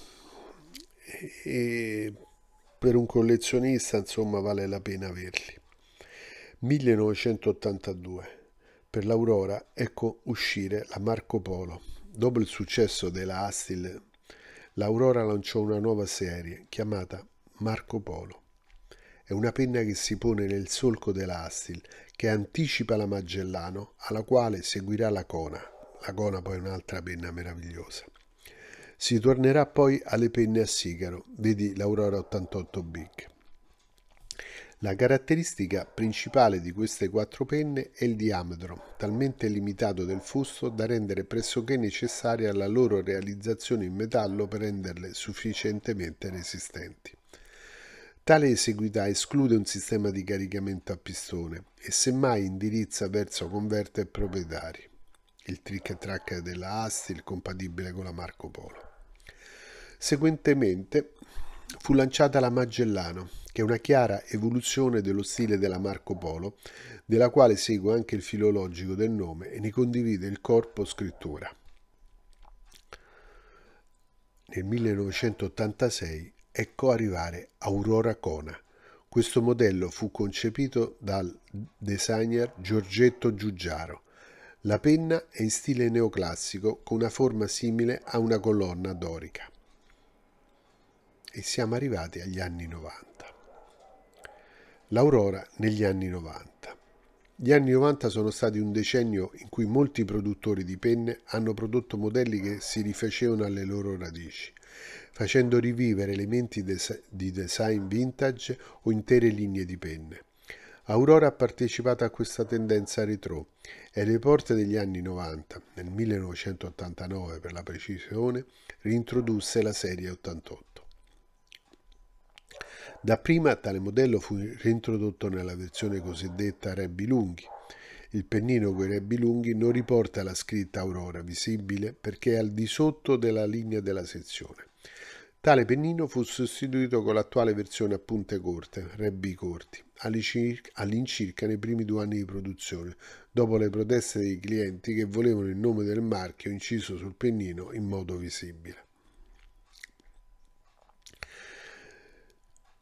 e per un collezionista insomma vale la pena averli. 1982 per l'Aurora ecco uscire la Marco Polo. Dopo il successo della Astil l'Aurora lanciò una nuova serie chiamata Marco Polo. È una penna che si pone nel solco della Astil, che anticipa la Magellano, alla quale seguirà la Cona. La Cona poi è un'altra penna meravigliosa. Si tornerà poi alle penne a sigaro, vedi l'Aurora 88 Big. La caratteristica principale di queste quattro penne è il diametro, talmente limitato del fusto da rendere pressoché necessaria la loro realizzazione in metallo per renderle sufficientemente resistenti. Tale eseguità esclude un sistema di caricamento a pistone e semmai indirizza verso converter proprietari. Il trick and track della Astil compatibile con la Marco Polo. Seguentemente fu lanciata la Magellano, che è una chiara evoluzione dello stile della Marco Polo, della quale segue anche il filologico del nome e ne condivide il corpo scrittura. Nel 1986 ecco arrivare Aurora Cona. Questo modello fu concepito dal designer Giorgetto Giugiaro. La penna è in stile neoclassico con una forma simile a una colonna dorica. E siamo arrivati agli anni 90 l'Aurora negli anni 90. Gli anni 90 sono stati un decennio in cui molti produttori di penne hanno prodotto modelli che si rifacevano alle loro radici, facendo rivivere elementi di design vintage o intere linee di penne. Aurora ha partecipato a questa tendenza retro e alle porte degli anni 90, nel 1989 per la precisione, rintrodusse la serie 88. Dapprima tale modello fu reintrodotto nella versione cosiddetta rebbi lunghi. Il pennino con i rebbi lunghi non riporta la scritta Aurora visibile perché è al di sotto della linea della sezione. Tale pennino fu sostituito con l'attuale versione a punte corte, rebbi corti, all'incirca nei primi due anni di produzione, dopo le proteste dei clienti che volevano il nome del marchio inciso sul pennino in modo visibile.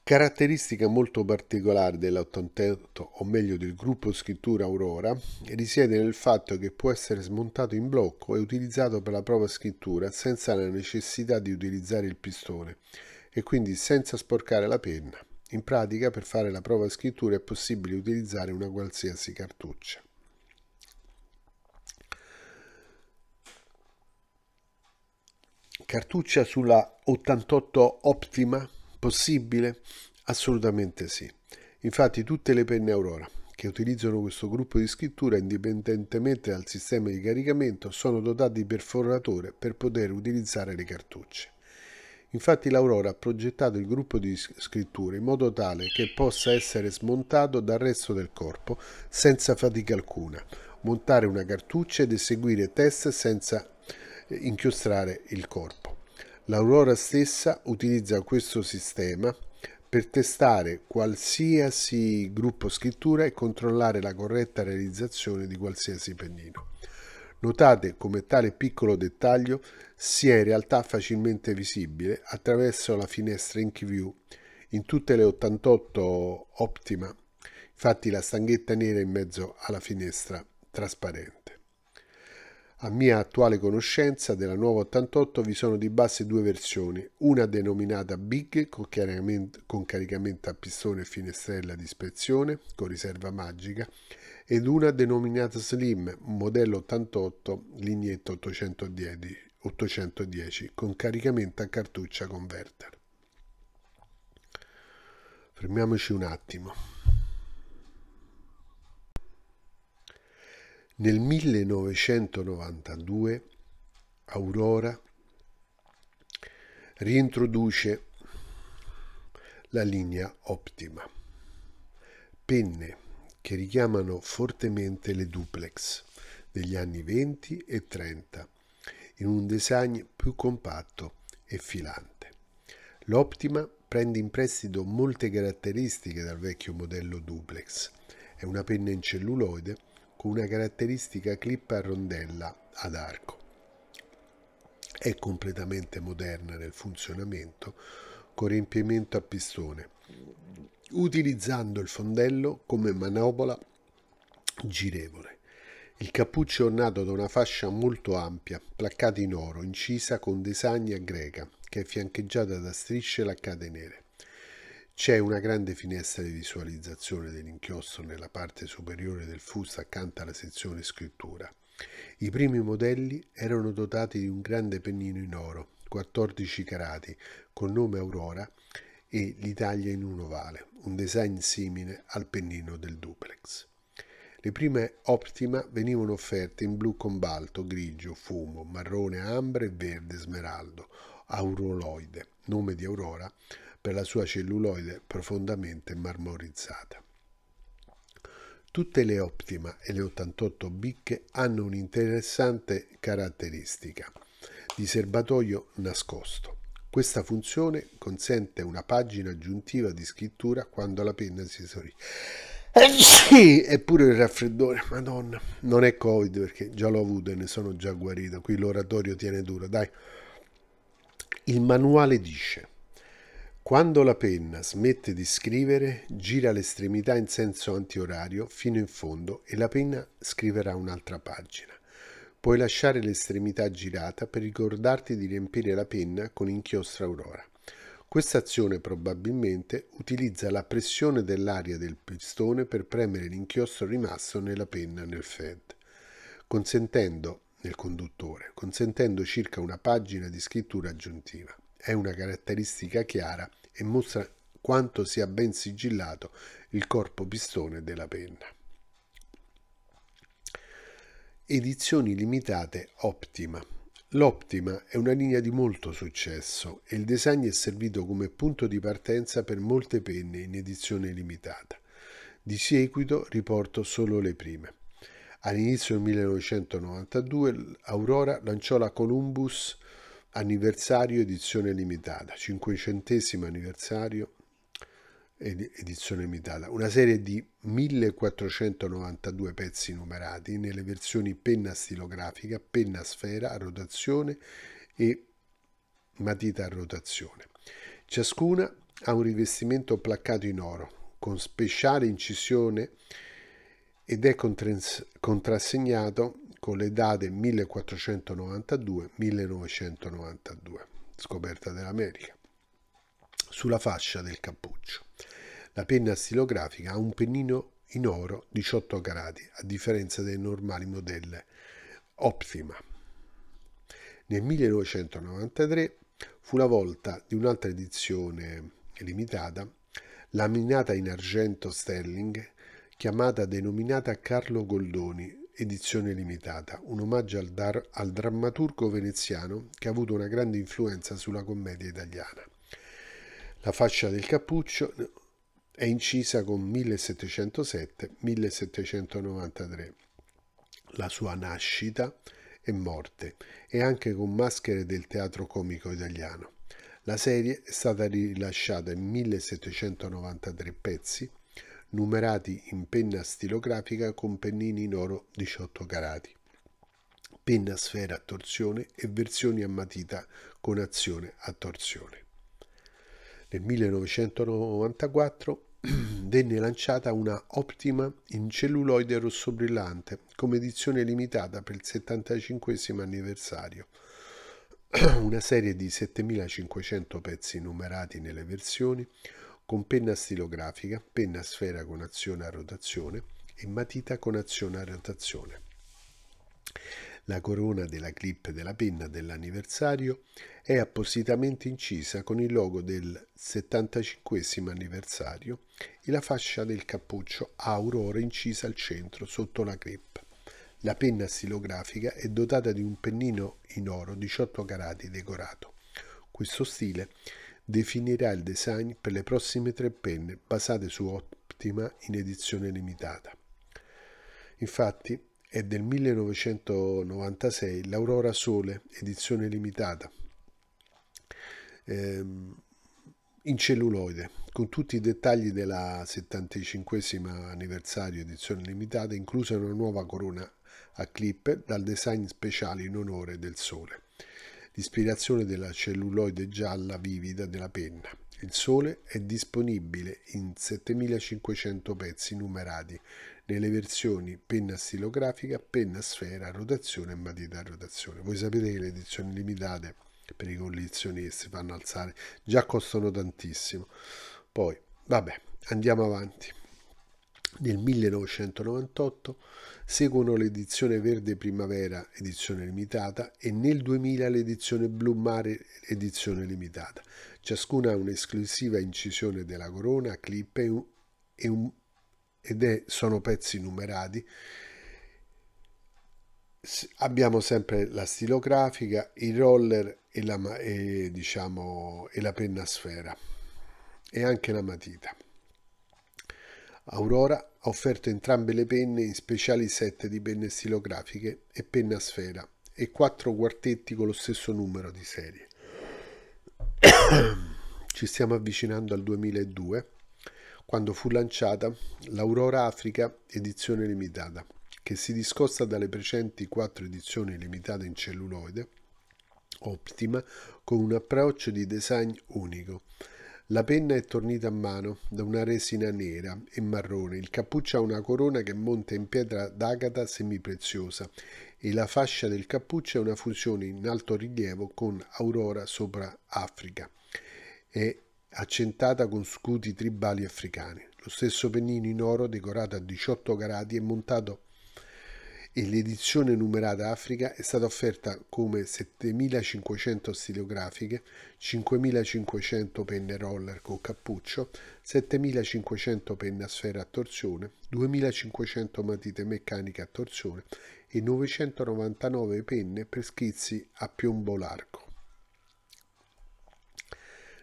Caratteristica molto particolare dell'ottantotto, o meglio del gruppo scrittura Aurora, risiede nel fatto che può essere smontato in blocco e utilizzato per la prova scrittura senza la necessità di utilizzare il pistone e quindi senza sporcare la penna. In pratica per fare la prova scrittura è possibile utilizzare una qualsiasi cartuccia. Cartuccia sulla 88 Optima Possibile? Assolutamente sì. Infatti tutte le penne Aurora che utilizzano questo gruppo di scrittura indipendentemente dal sistema di caricamento sono dotate di perforatore per poter utilizzare le cartucce. Infatti l'Aurora ha progettato il gruppo di scrittura in modo tale che possa essere smontato dal resto del corpo senza fatica alcuna, montare una cartuccia ed eseguire test senza eh, inchiostrare il corpo. L'Aurora stessa utilizza questo sistema per testare qualsiasi gruppo scrittura e controllare la corretta realizzazione di qualsiasi pennino. Notate come tale piccolo dettaglio sia in realtà facilmente visibile attraverso la finestra InKeyView in tutte le 88 Optima, infatti la stanghetta nera in mezzo alla finestra trasparente. A mia attuale conoscenza della nuova 88 vi sono di base due versioni, una denominata Big con, con caricamento a pistone e finestrella di ispezione con riserva magica ed una denominata Slim, modello 88, lignetta 810, 810 con caricamento a cartuccia converter. Fermiamoci un attimo. Nel 1992 Aurora rientroduce la linea ottima. Penne che richiamano fortemente le duplex degli anni 20 e 30 in un design più compatto e filante. L'Optima prende in prestito molte caratteristiche dal vecchio modello duplex. È una penna in celluloide con una caratteristica clip a rondella ad arco. È completamente moderna nel funzionamento con riempimento a pistone, utilizzando il fondello come manopola girevole. Il cappuccio è ornato da una fascia molto ampia, placcata in oro, incisa con design a greca, che è fiancheggiata da strisce laccate nere. C'è una grande finestra di visualizzazione dell'inchiostro nella parte superiore del fusto accanto alla sezione scrittura. I primi modelli erano dotati di un grande pennino in oro, 14 carati, con nome Aurora e l'Italia in un ovale, un design simile al pennino del duplex. Le prime Optima venivano offerte in blu con balto, grigio, fumo, marrone ambre e verde smeraldo, auroloide, nome di Aurora, per la sua celluloide profondamente marmorizzata. Tutte le Optima e le 88 bicche hanno un'interessante caratteristica di serbatoio nascosto. Questa funzione consente una pagina aggiuntiva di scrittura quando la penna si esaurisce. Eppure il raffreddore, madonna, non è covid perché già l'ho avuto e ne sono già guarito, qui l'oratorio tiene duro, dai. Il manuale dice quando la penna smette di scrivere, gira l'estremità in senso antiorario fino in fondo e la penna scriverà un'altra pagina. Puoi lasciare l'estremità girata per ricordarti di riempire la penna con inchiostro aurora. Questa azione probabilmente utilizza la pressione dell'aria del pistone per premere l'inchiostro rimasto nella penna nel Fed, consentendo nel conduttore, consentendo circa una pagina di scrittura aggiuntiva è una caratteristica chiara e mostra quanto sia ben sigillato il corpo pistone della penna. Edizioni limitate Optima. L'Optima è una linea di molto successo e il design è servito come punto di partenza per molte penne in edizione limitata. Di seguito riporto solo le prime. All'inizio del 1992 Aurora lanciò la Columbus anniversario edizione limitata, 500 anniversario edizione limitata, una serie di 1492 pezzi numerati nelle versioni penna stilografica, penna sfera a rotazione e matita a rotazione. Ciascuna ha un rivestimento placcato in oro con speciale incisione ed è contrassegnato con le date 1492-1992, scoperta dell'America, sulla fascia del cappuccio. La penna stilografica ha un pennino in oro 18 carati, a differenza dei normali modelli Optima. Nel 1993 fu la volta di un'altra edizione limitata, laminata in argento sterling, chiamata denominata Carlo Goldoni edizione limitata, un omaggio al, dar- al drammaturgo veneziano che ha avuto una grande influenza sulla commedia italiana. La fascia del cappuccio è incisa con 1707-1793. La sua nascita e morte e anche con maschere del teatro comico italiano. La serie è stata rilasciata in 1793 pezzi numerati in penna stilografica con pennini in oro 18 carati, penna sfera a torsione e versioni a matita con azione a torsione. Nel 1994 <clears throat> venne lanciata una Optima in celluloide rosso brillante come edizione limitata per il 75 anniversario. <clears throat> Una serie di 7500 pezzi numerati nelle versioni, con penna stilografica, penna a sfera con azione a rotazione e matita con azione a rotazione. La corona della clip della penna dell'anniversario è appositamente incisa con il logo del 75 anniversario e la fascia del cappuccio aurora incisa al centro sotto la clip. La penna stilografica è dotata di un pennino in oro 18 carati decorato. Questo stile è definirà il design per le prossime tre penne basate su Optima in edizione limitata. Infatti è del 1996 l'Aurora Sole, edizione limitata, ehm, in celluloide, con tutti i dettagli della 75 anniversario edizione limitata, inclusa una nuova corona a clip dal design speciale in onore del Sole l'ispirazione della celluloide gialla vivida della penna. Il sole è disponibile in 7500 pezzi numerati nelle versioni penna stilografica, penna sfera, rotazione e matita a rotazione. Voi sapete che le edizioni limitate per i collezionisti fanno alzare, già costano tantissimo. Poi, vabbè, andiamo avanti. Nel 1998 seguono l'edizione verde primavera, edizione limitata, e nel 2000 l'edizione blu mare, edizione limitata. Ciascuna ha un'esclusiva incisione della corona, clip e un, e un, ed è, sono pezzi numerati. Abbiamo sempre la stilografica, i roller e la, e, diciamo, e la penna sfera e anche la matita. Aurora ha offerto entrambe le penne in speciali set di penne stilografiche e penna sfera e quattro quartetti con lo stesso numero di serie. <coughs> Ci stiamo avvicinando al 2002 quando fu lanciata l'Aurora Africa edizione limitata, che si discosta dalle precedenti quattro edizioni limitate in celluloide, ottima, con un approccio di design unico, la penna è tornita a mano da una resina nera e marrone, il cappuccio ha una corona che monta in pietra d'agata semipreziosa e la fascia del cappuccio è una fusione in alto rilievo con aurora sopra Africa È accentata con scuti tribali africani. Lo stesso pennino in oro decorato a 18 carati è montato e l'edizione numerata Africa è stata offerta come 7500 stilografiche, 5500 penne roller con cappuccio, 7500 penne a sfera a torsione, 2500 matite meccaniche a torsione e 999 penne per schizzi a piombo largo.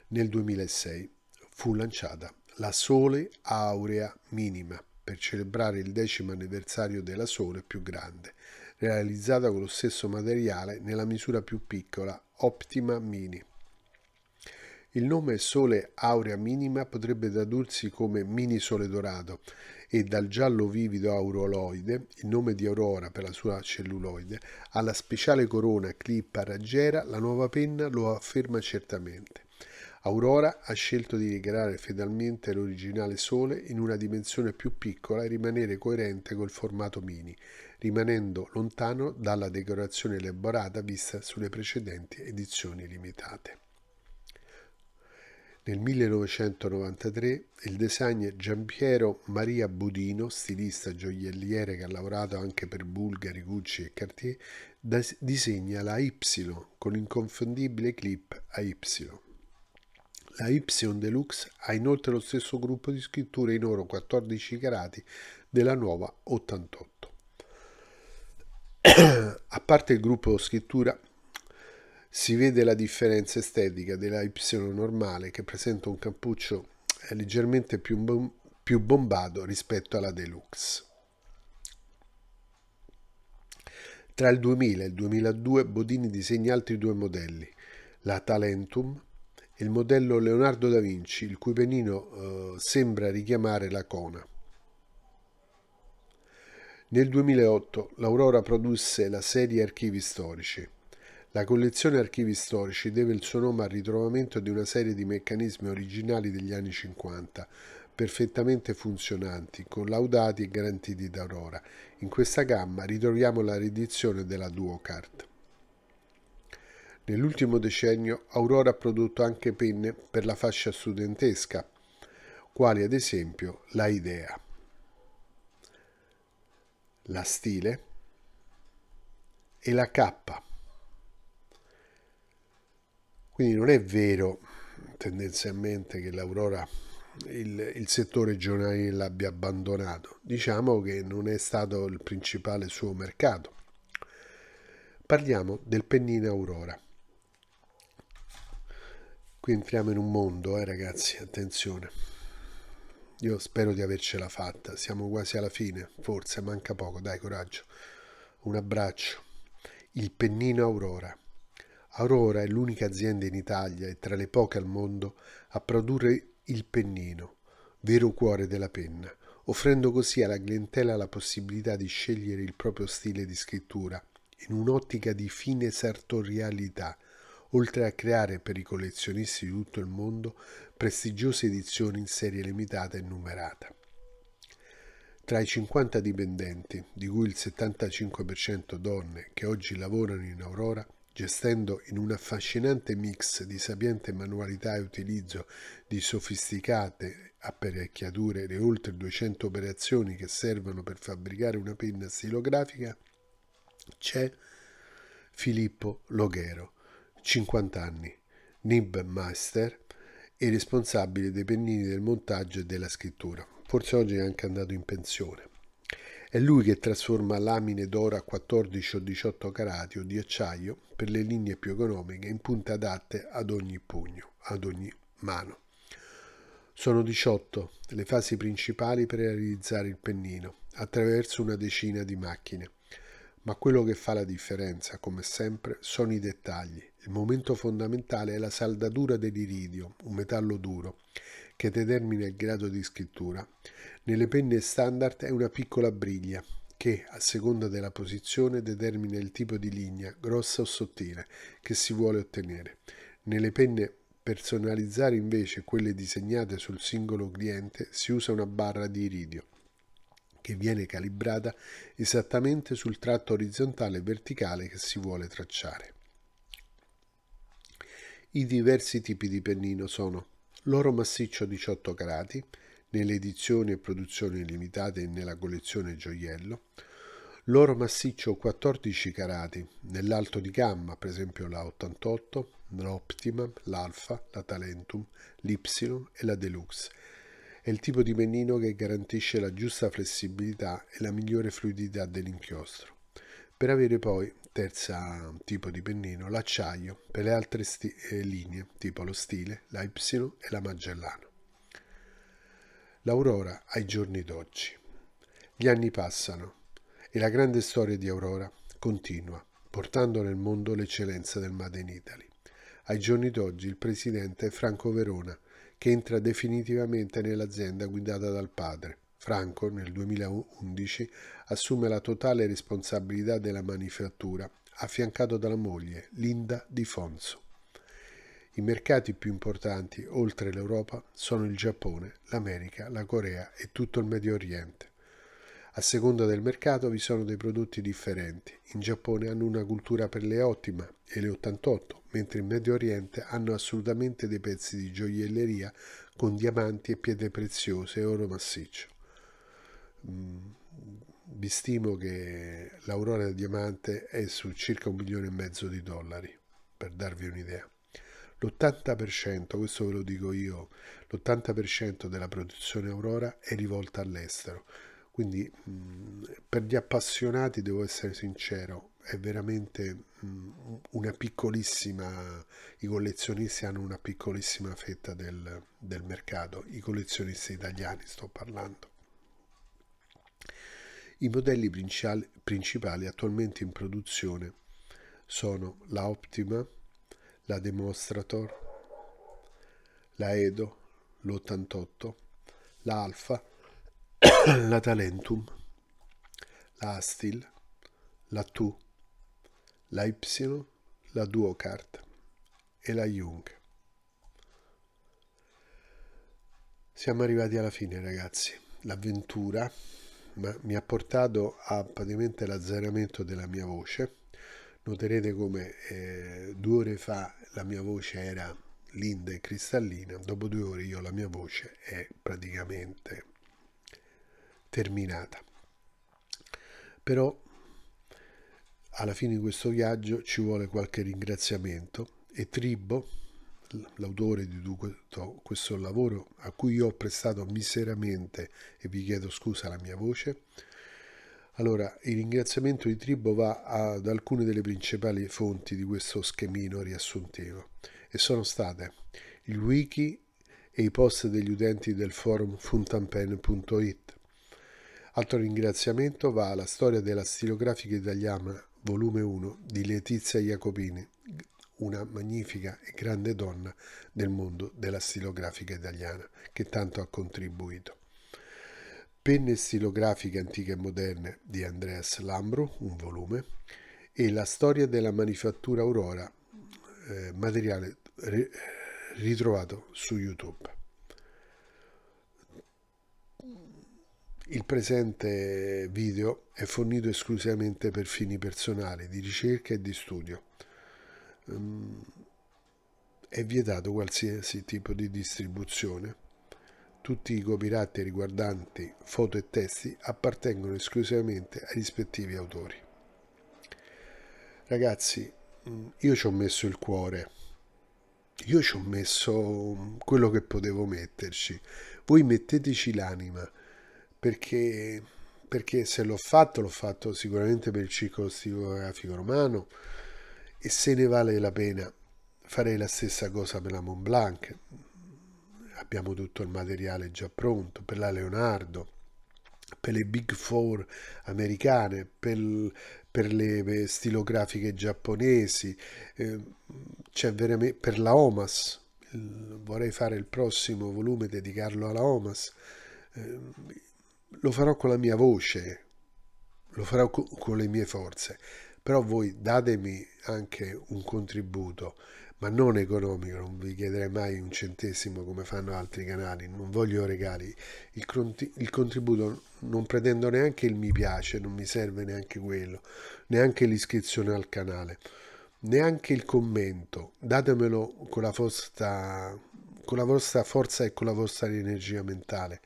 Nel 2006 fu lanciata la Sole Aurea Minima per celebrare il decimo anniversario della Sole più grande, realizzata con lo stesso materiale nella misura più piccola, Optima Mini. Il nome Sole Aurea Minima potrebbe tradursi come mini sole dorato e dal giallo vivido auroloide, il nome di Aurora per la sua celluloide, alla speciale corona clip a raggiera, la nuova penna lo afferma certamente. Aurora ha scelto di ricreare fedelmente l'originale Sole in una dimensione più piccola e rimanere coerente col formato mini, rimanendo lontano dalla decorazione elaborata vista sulle precedenti edizioni limitate. Nel 1993 il designer Giampiero Maria Budino, stilista gioielliere che ha lavorato anche per Bulgari, Gucci e Cartier, disegna la Y con l'inconfondibile clip AY. La Y Deluxe ha inoltre lo stesso gruppo di scritture in oro 14 carati della nuova 88. A parte il gruppo scrittura, si vede la differenza estetica della Y normale che presenta un cappuccio eh, leggermente più, bom più bombato rispetto alla Deluxe. Tra il 2000 e il 2002 Bodini disegna altri due modelli, la Talentum il modello Leonardo da Vinci, il cui penino eh, sembra richiamare la cona. Nel 2008 l'Aurora produsse la serie Archivi storici. La collezione Archivi storici deve il suo nome al ritrovamento di una serie di meccanismi originali degli anni 50, perfettamente funzionanti, collaudati e garantiti da Aurora. In questa gamma ritroviamo la riedizione della Duocard. Nell'ultimo decennio Aurora ha prodotto anche penne per la fascia studentesca, quali ad esempio la Idea, la Stile e la K. Quindi non è vero tendenzialmente che l'Aurora il, il, settore giornaliero l'abbia abbandonato. Diciamo che non è stato il principale suo mercato. Parliamo del pennino Aurora. Qui entriamo in un mondo, eh ragazzi, attenzione. Io spero di avercela fatta, siamo quasi alla fine, forse manca poco, dai coraggio. Un abbraccio. Il pennino Aurora. Aurora è l'unica azienda in Italia e tra le poche al mondo a produrre il pennino, vero cuore della penna, offrendo così alla clientela la possibilità di scegliere il proprio stile di scrittura in un'ottica di fine sartorialità, oltre a creare per i collezionisti di tutto il mondo prestigiose edizioni in serie limitata e numerata. Tra i 50 dipendenti, di cui il 75% donne che oggi lavorano in Aurora, gestendo in un affascinante mix di sapiente manualità e utilizzo di sofisticate apparecchiature le oltre 200 operazioni che servono per fabbricare una penna stilografica, c'è Filippo Loghero, 50 anni, Nib-Meister e responsabile dei pennini del montaggio e della scrittura. Forse oggi è anche andato in pensione. È lui che trasforma lamine d'oro a 14 o 18 carati o di acciaio per le linee più economiche in punte adatte ad ogni pugno, ad ogni mano. Sono 18 le fasi principali per realizzare il pennino attraverso una decina di macchine. Ma quello che fa la differenza, come sempre, sono i dettagli, il momento fondamentale è la saldatura dell'iridio, un metallo duro, che determina il grado di scrittura. Nelle penne standard è una piccola briglia che, a seconda della posizione, determina il tipo di linea, grossa o sottile, che si vuole ottenere. Nelle penne personalizzare invece quelle disegnate sul singolo cliente si usa una barra di iridio che viene calibrata esattamente sul tratto orizzontale e verticale che si vuole tracciare. I diversi tipi di pennino sono l'oro massiccio 18 carati, nelle edizioni e produzioni limitate e nella collezione gioiello, l'oro massiccio 14 carati, nell'alto di gamma, per esempio la 88, l'optima l'Alfa, la Talentum, l'Y e la Deluxe. È il tipo di pennino che garantisce la giusta flessibilità e la migliore fluidità dell'inchiostro, per avere poi terza tipo di pennino, l'acciaio per le altre eh, linee, tipo lo stile, la Y e la Magellano. L'Aurora ai giorni d'oggi. Gli anni passano e la grande storia di Aurora continua, portando nel mondo l'eccellenza del Made in Italy. Ai giorni d'oggi il presidente è Franco Verona, che entra definitivamente nell'azienda guidata dal padre, Franco nel 2011 assume la totale responsabilità della manifattura, affiancato dalla moglie Linda Di Fonso. I mercati più importanti oltre l'Europa sono il Giappone, l'America, la Corea e tutto il Medio Oriente. A seconda del mercato vi sono dei prodotti differenti. In Giappone hanno una cultura per le ottima e le 88, mentre in Medio Oriente hanno assolutamente dei pezzi di gioielleria con diamanti e pietre preziose e oro massiccio vi mm, stimo che l'aurora del diamante è su circa un milione e mezzo di dollari, per darvi un'idea. L'80%, questo ve lo dico io, l'80% della produzione aurora è rivolta all'estero. Quindi mm, per gli appassionati, devo essere sincero, è veramente mm, una piccolissima, i collezionisti hanno una piccolissima fetta del, del mercato, i collezionisti italiani sto parlando i modelli principali attualmente in produzione sono la Optima, la Demonstrator, la Edo, l'88, la Alfa, <coughs> la Talentum, la Astil, la Tu, la Y, la Duocart e la Jung. Siamo arrivati alla fine ragazzi, l'avventura ma mi ha portato a praticamente l'azzeramento della mia voce. Noterete come eh, due ore fa la mia voce era linda e cristallina, dopo due ore io la mia voce è praticamente terminata. Però alla fine di questo viaggio ci vuole qualche ringraziamento e Tribo, l'autore di tutto questo lavoro a cui io ho prestato miseramente e vi chiedo scusa la mia voce. Allora, il ringraziamento di Tribo va ad alcune delle principali fonti di questo schemino riassuntivo e sono state il wiki e i post degli utenti del forum funtanpen.it. Altro ringraziamento va alla storia della stilografica italiana, volume 1, di Letizia Jacopini, una magnifica e grande donna del mondo della stilografica italiana, che tanto ha contribuito. Penne stilografiche antiche e moderne di Andreas Lambro, un volume, e La storia della manifattura Aurora, eh, materiale ritrovato su YouTube. Il presente video è fornito esclusivamente per fini personali, di ricerca e di studio. Ehm, è vietato qualsiasi tipo di distribuzione. Tutti i copyright riguardanti foto e testi appartengono esclusivamente ai rispettivi autori. Ragazzi, mm, io ci ho messo il cuore, io ci ho messo mm, quello che potevo metterci, voi metteteci l'anima, perché, perché se l'ho fatto, l'ho fatto sicuramente per il circolo stilografico romano, e se ne vale la pena farei la stessa cosa per la Mont Blanc. Abbiamo tutto il materiale già pronto per la Leonardo, per le Big Four americane, per, per le eh, stilografiche giapponesi, eh, c'è veramente per la Omas. Vorrei fare il prossimo volume dedicarlo alla Omas. Eh, lo farò con la mia voce, lo farò con, con le mie forze però voi datemi anche un contributo, ma non economico, non vi chiederei mai un centesimo come fanno altri canali, non voglio regali, il, conti- il contributo non pretendo neanche il mi piace, non mi serve neanche quello, neanche l'iscrizione al canale, neanche il commento, datemelo con la vostra, con la vostra forza e con la vostra energia mentale,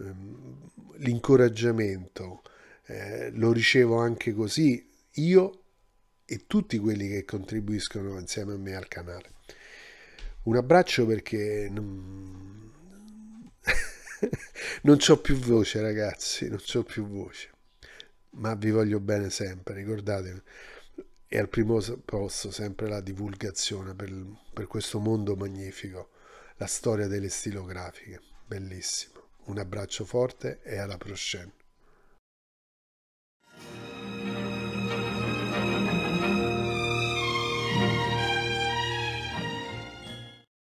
ehm, l'incoraggiamento. Eh, lo ricevo anche così io e tutti quelli che contribuiscono insieme a me al canale. Un abbraccio perché non, <laughs> non ho più voce ragazzi, non ho più voce, ma vi voglio bene sempre, ricordatevi. è al primo posto sempre la divulgazione per, per questo mondo magnifico, la storia delle stilografiche, bellissimo. Un abbraccio forte e alla prossima.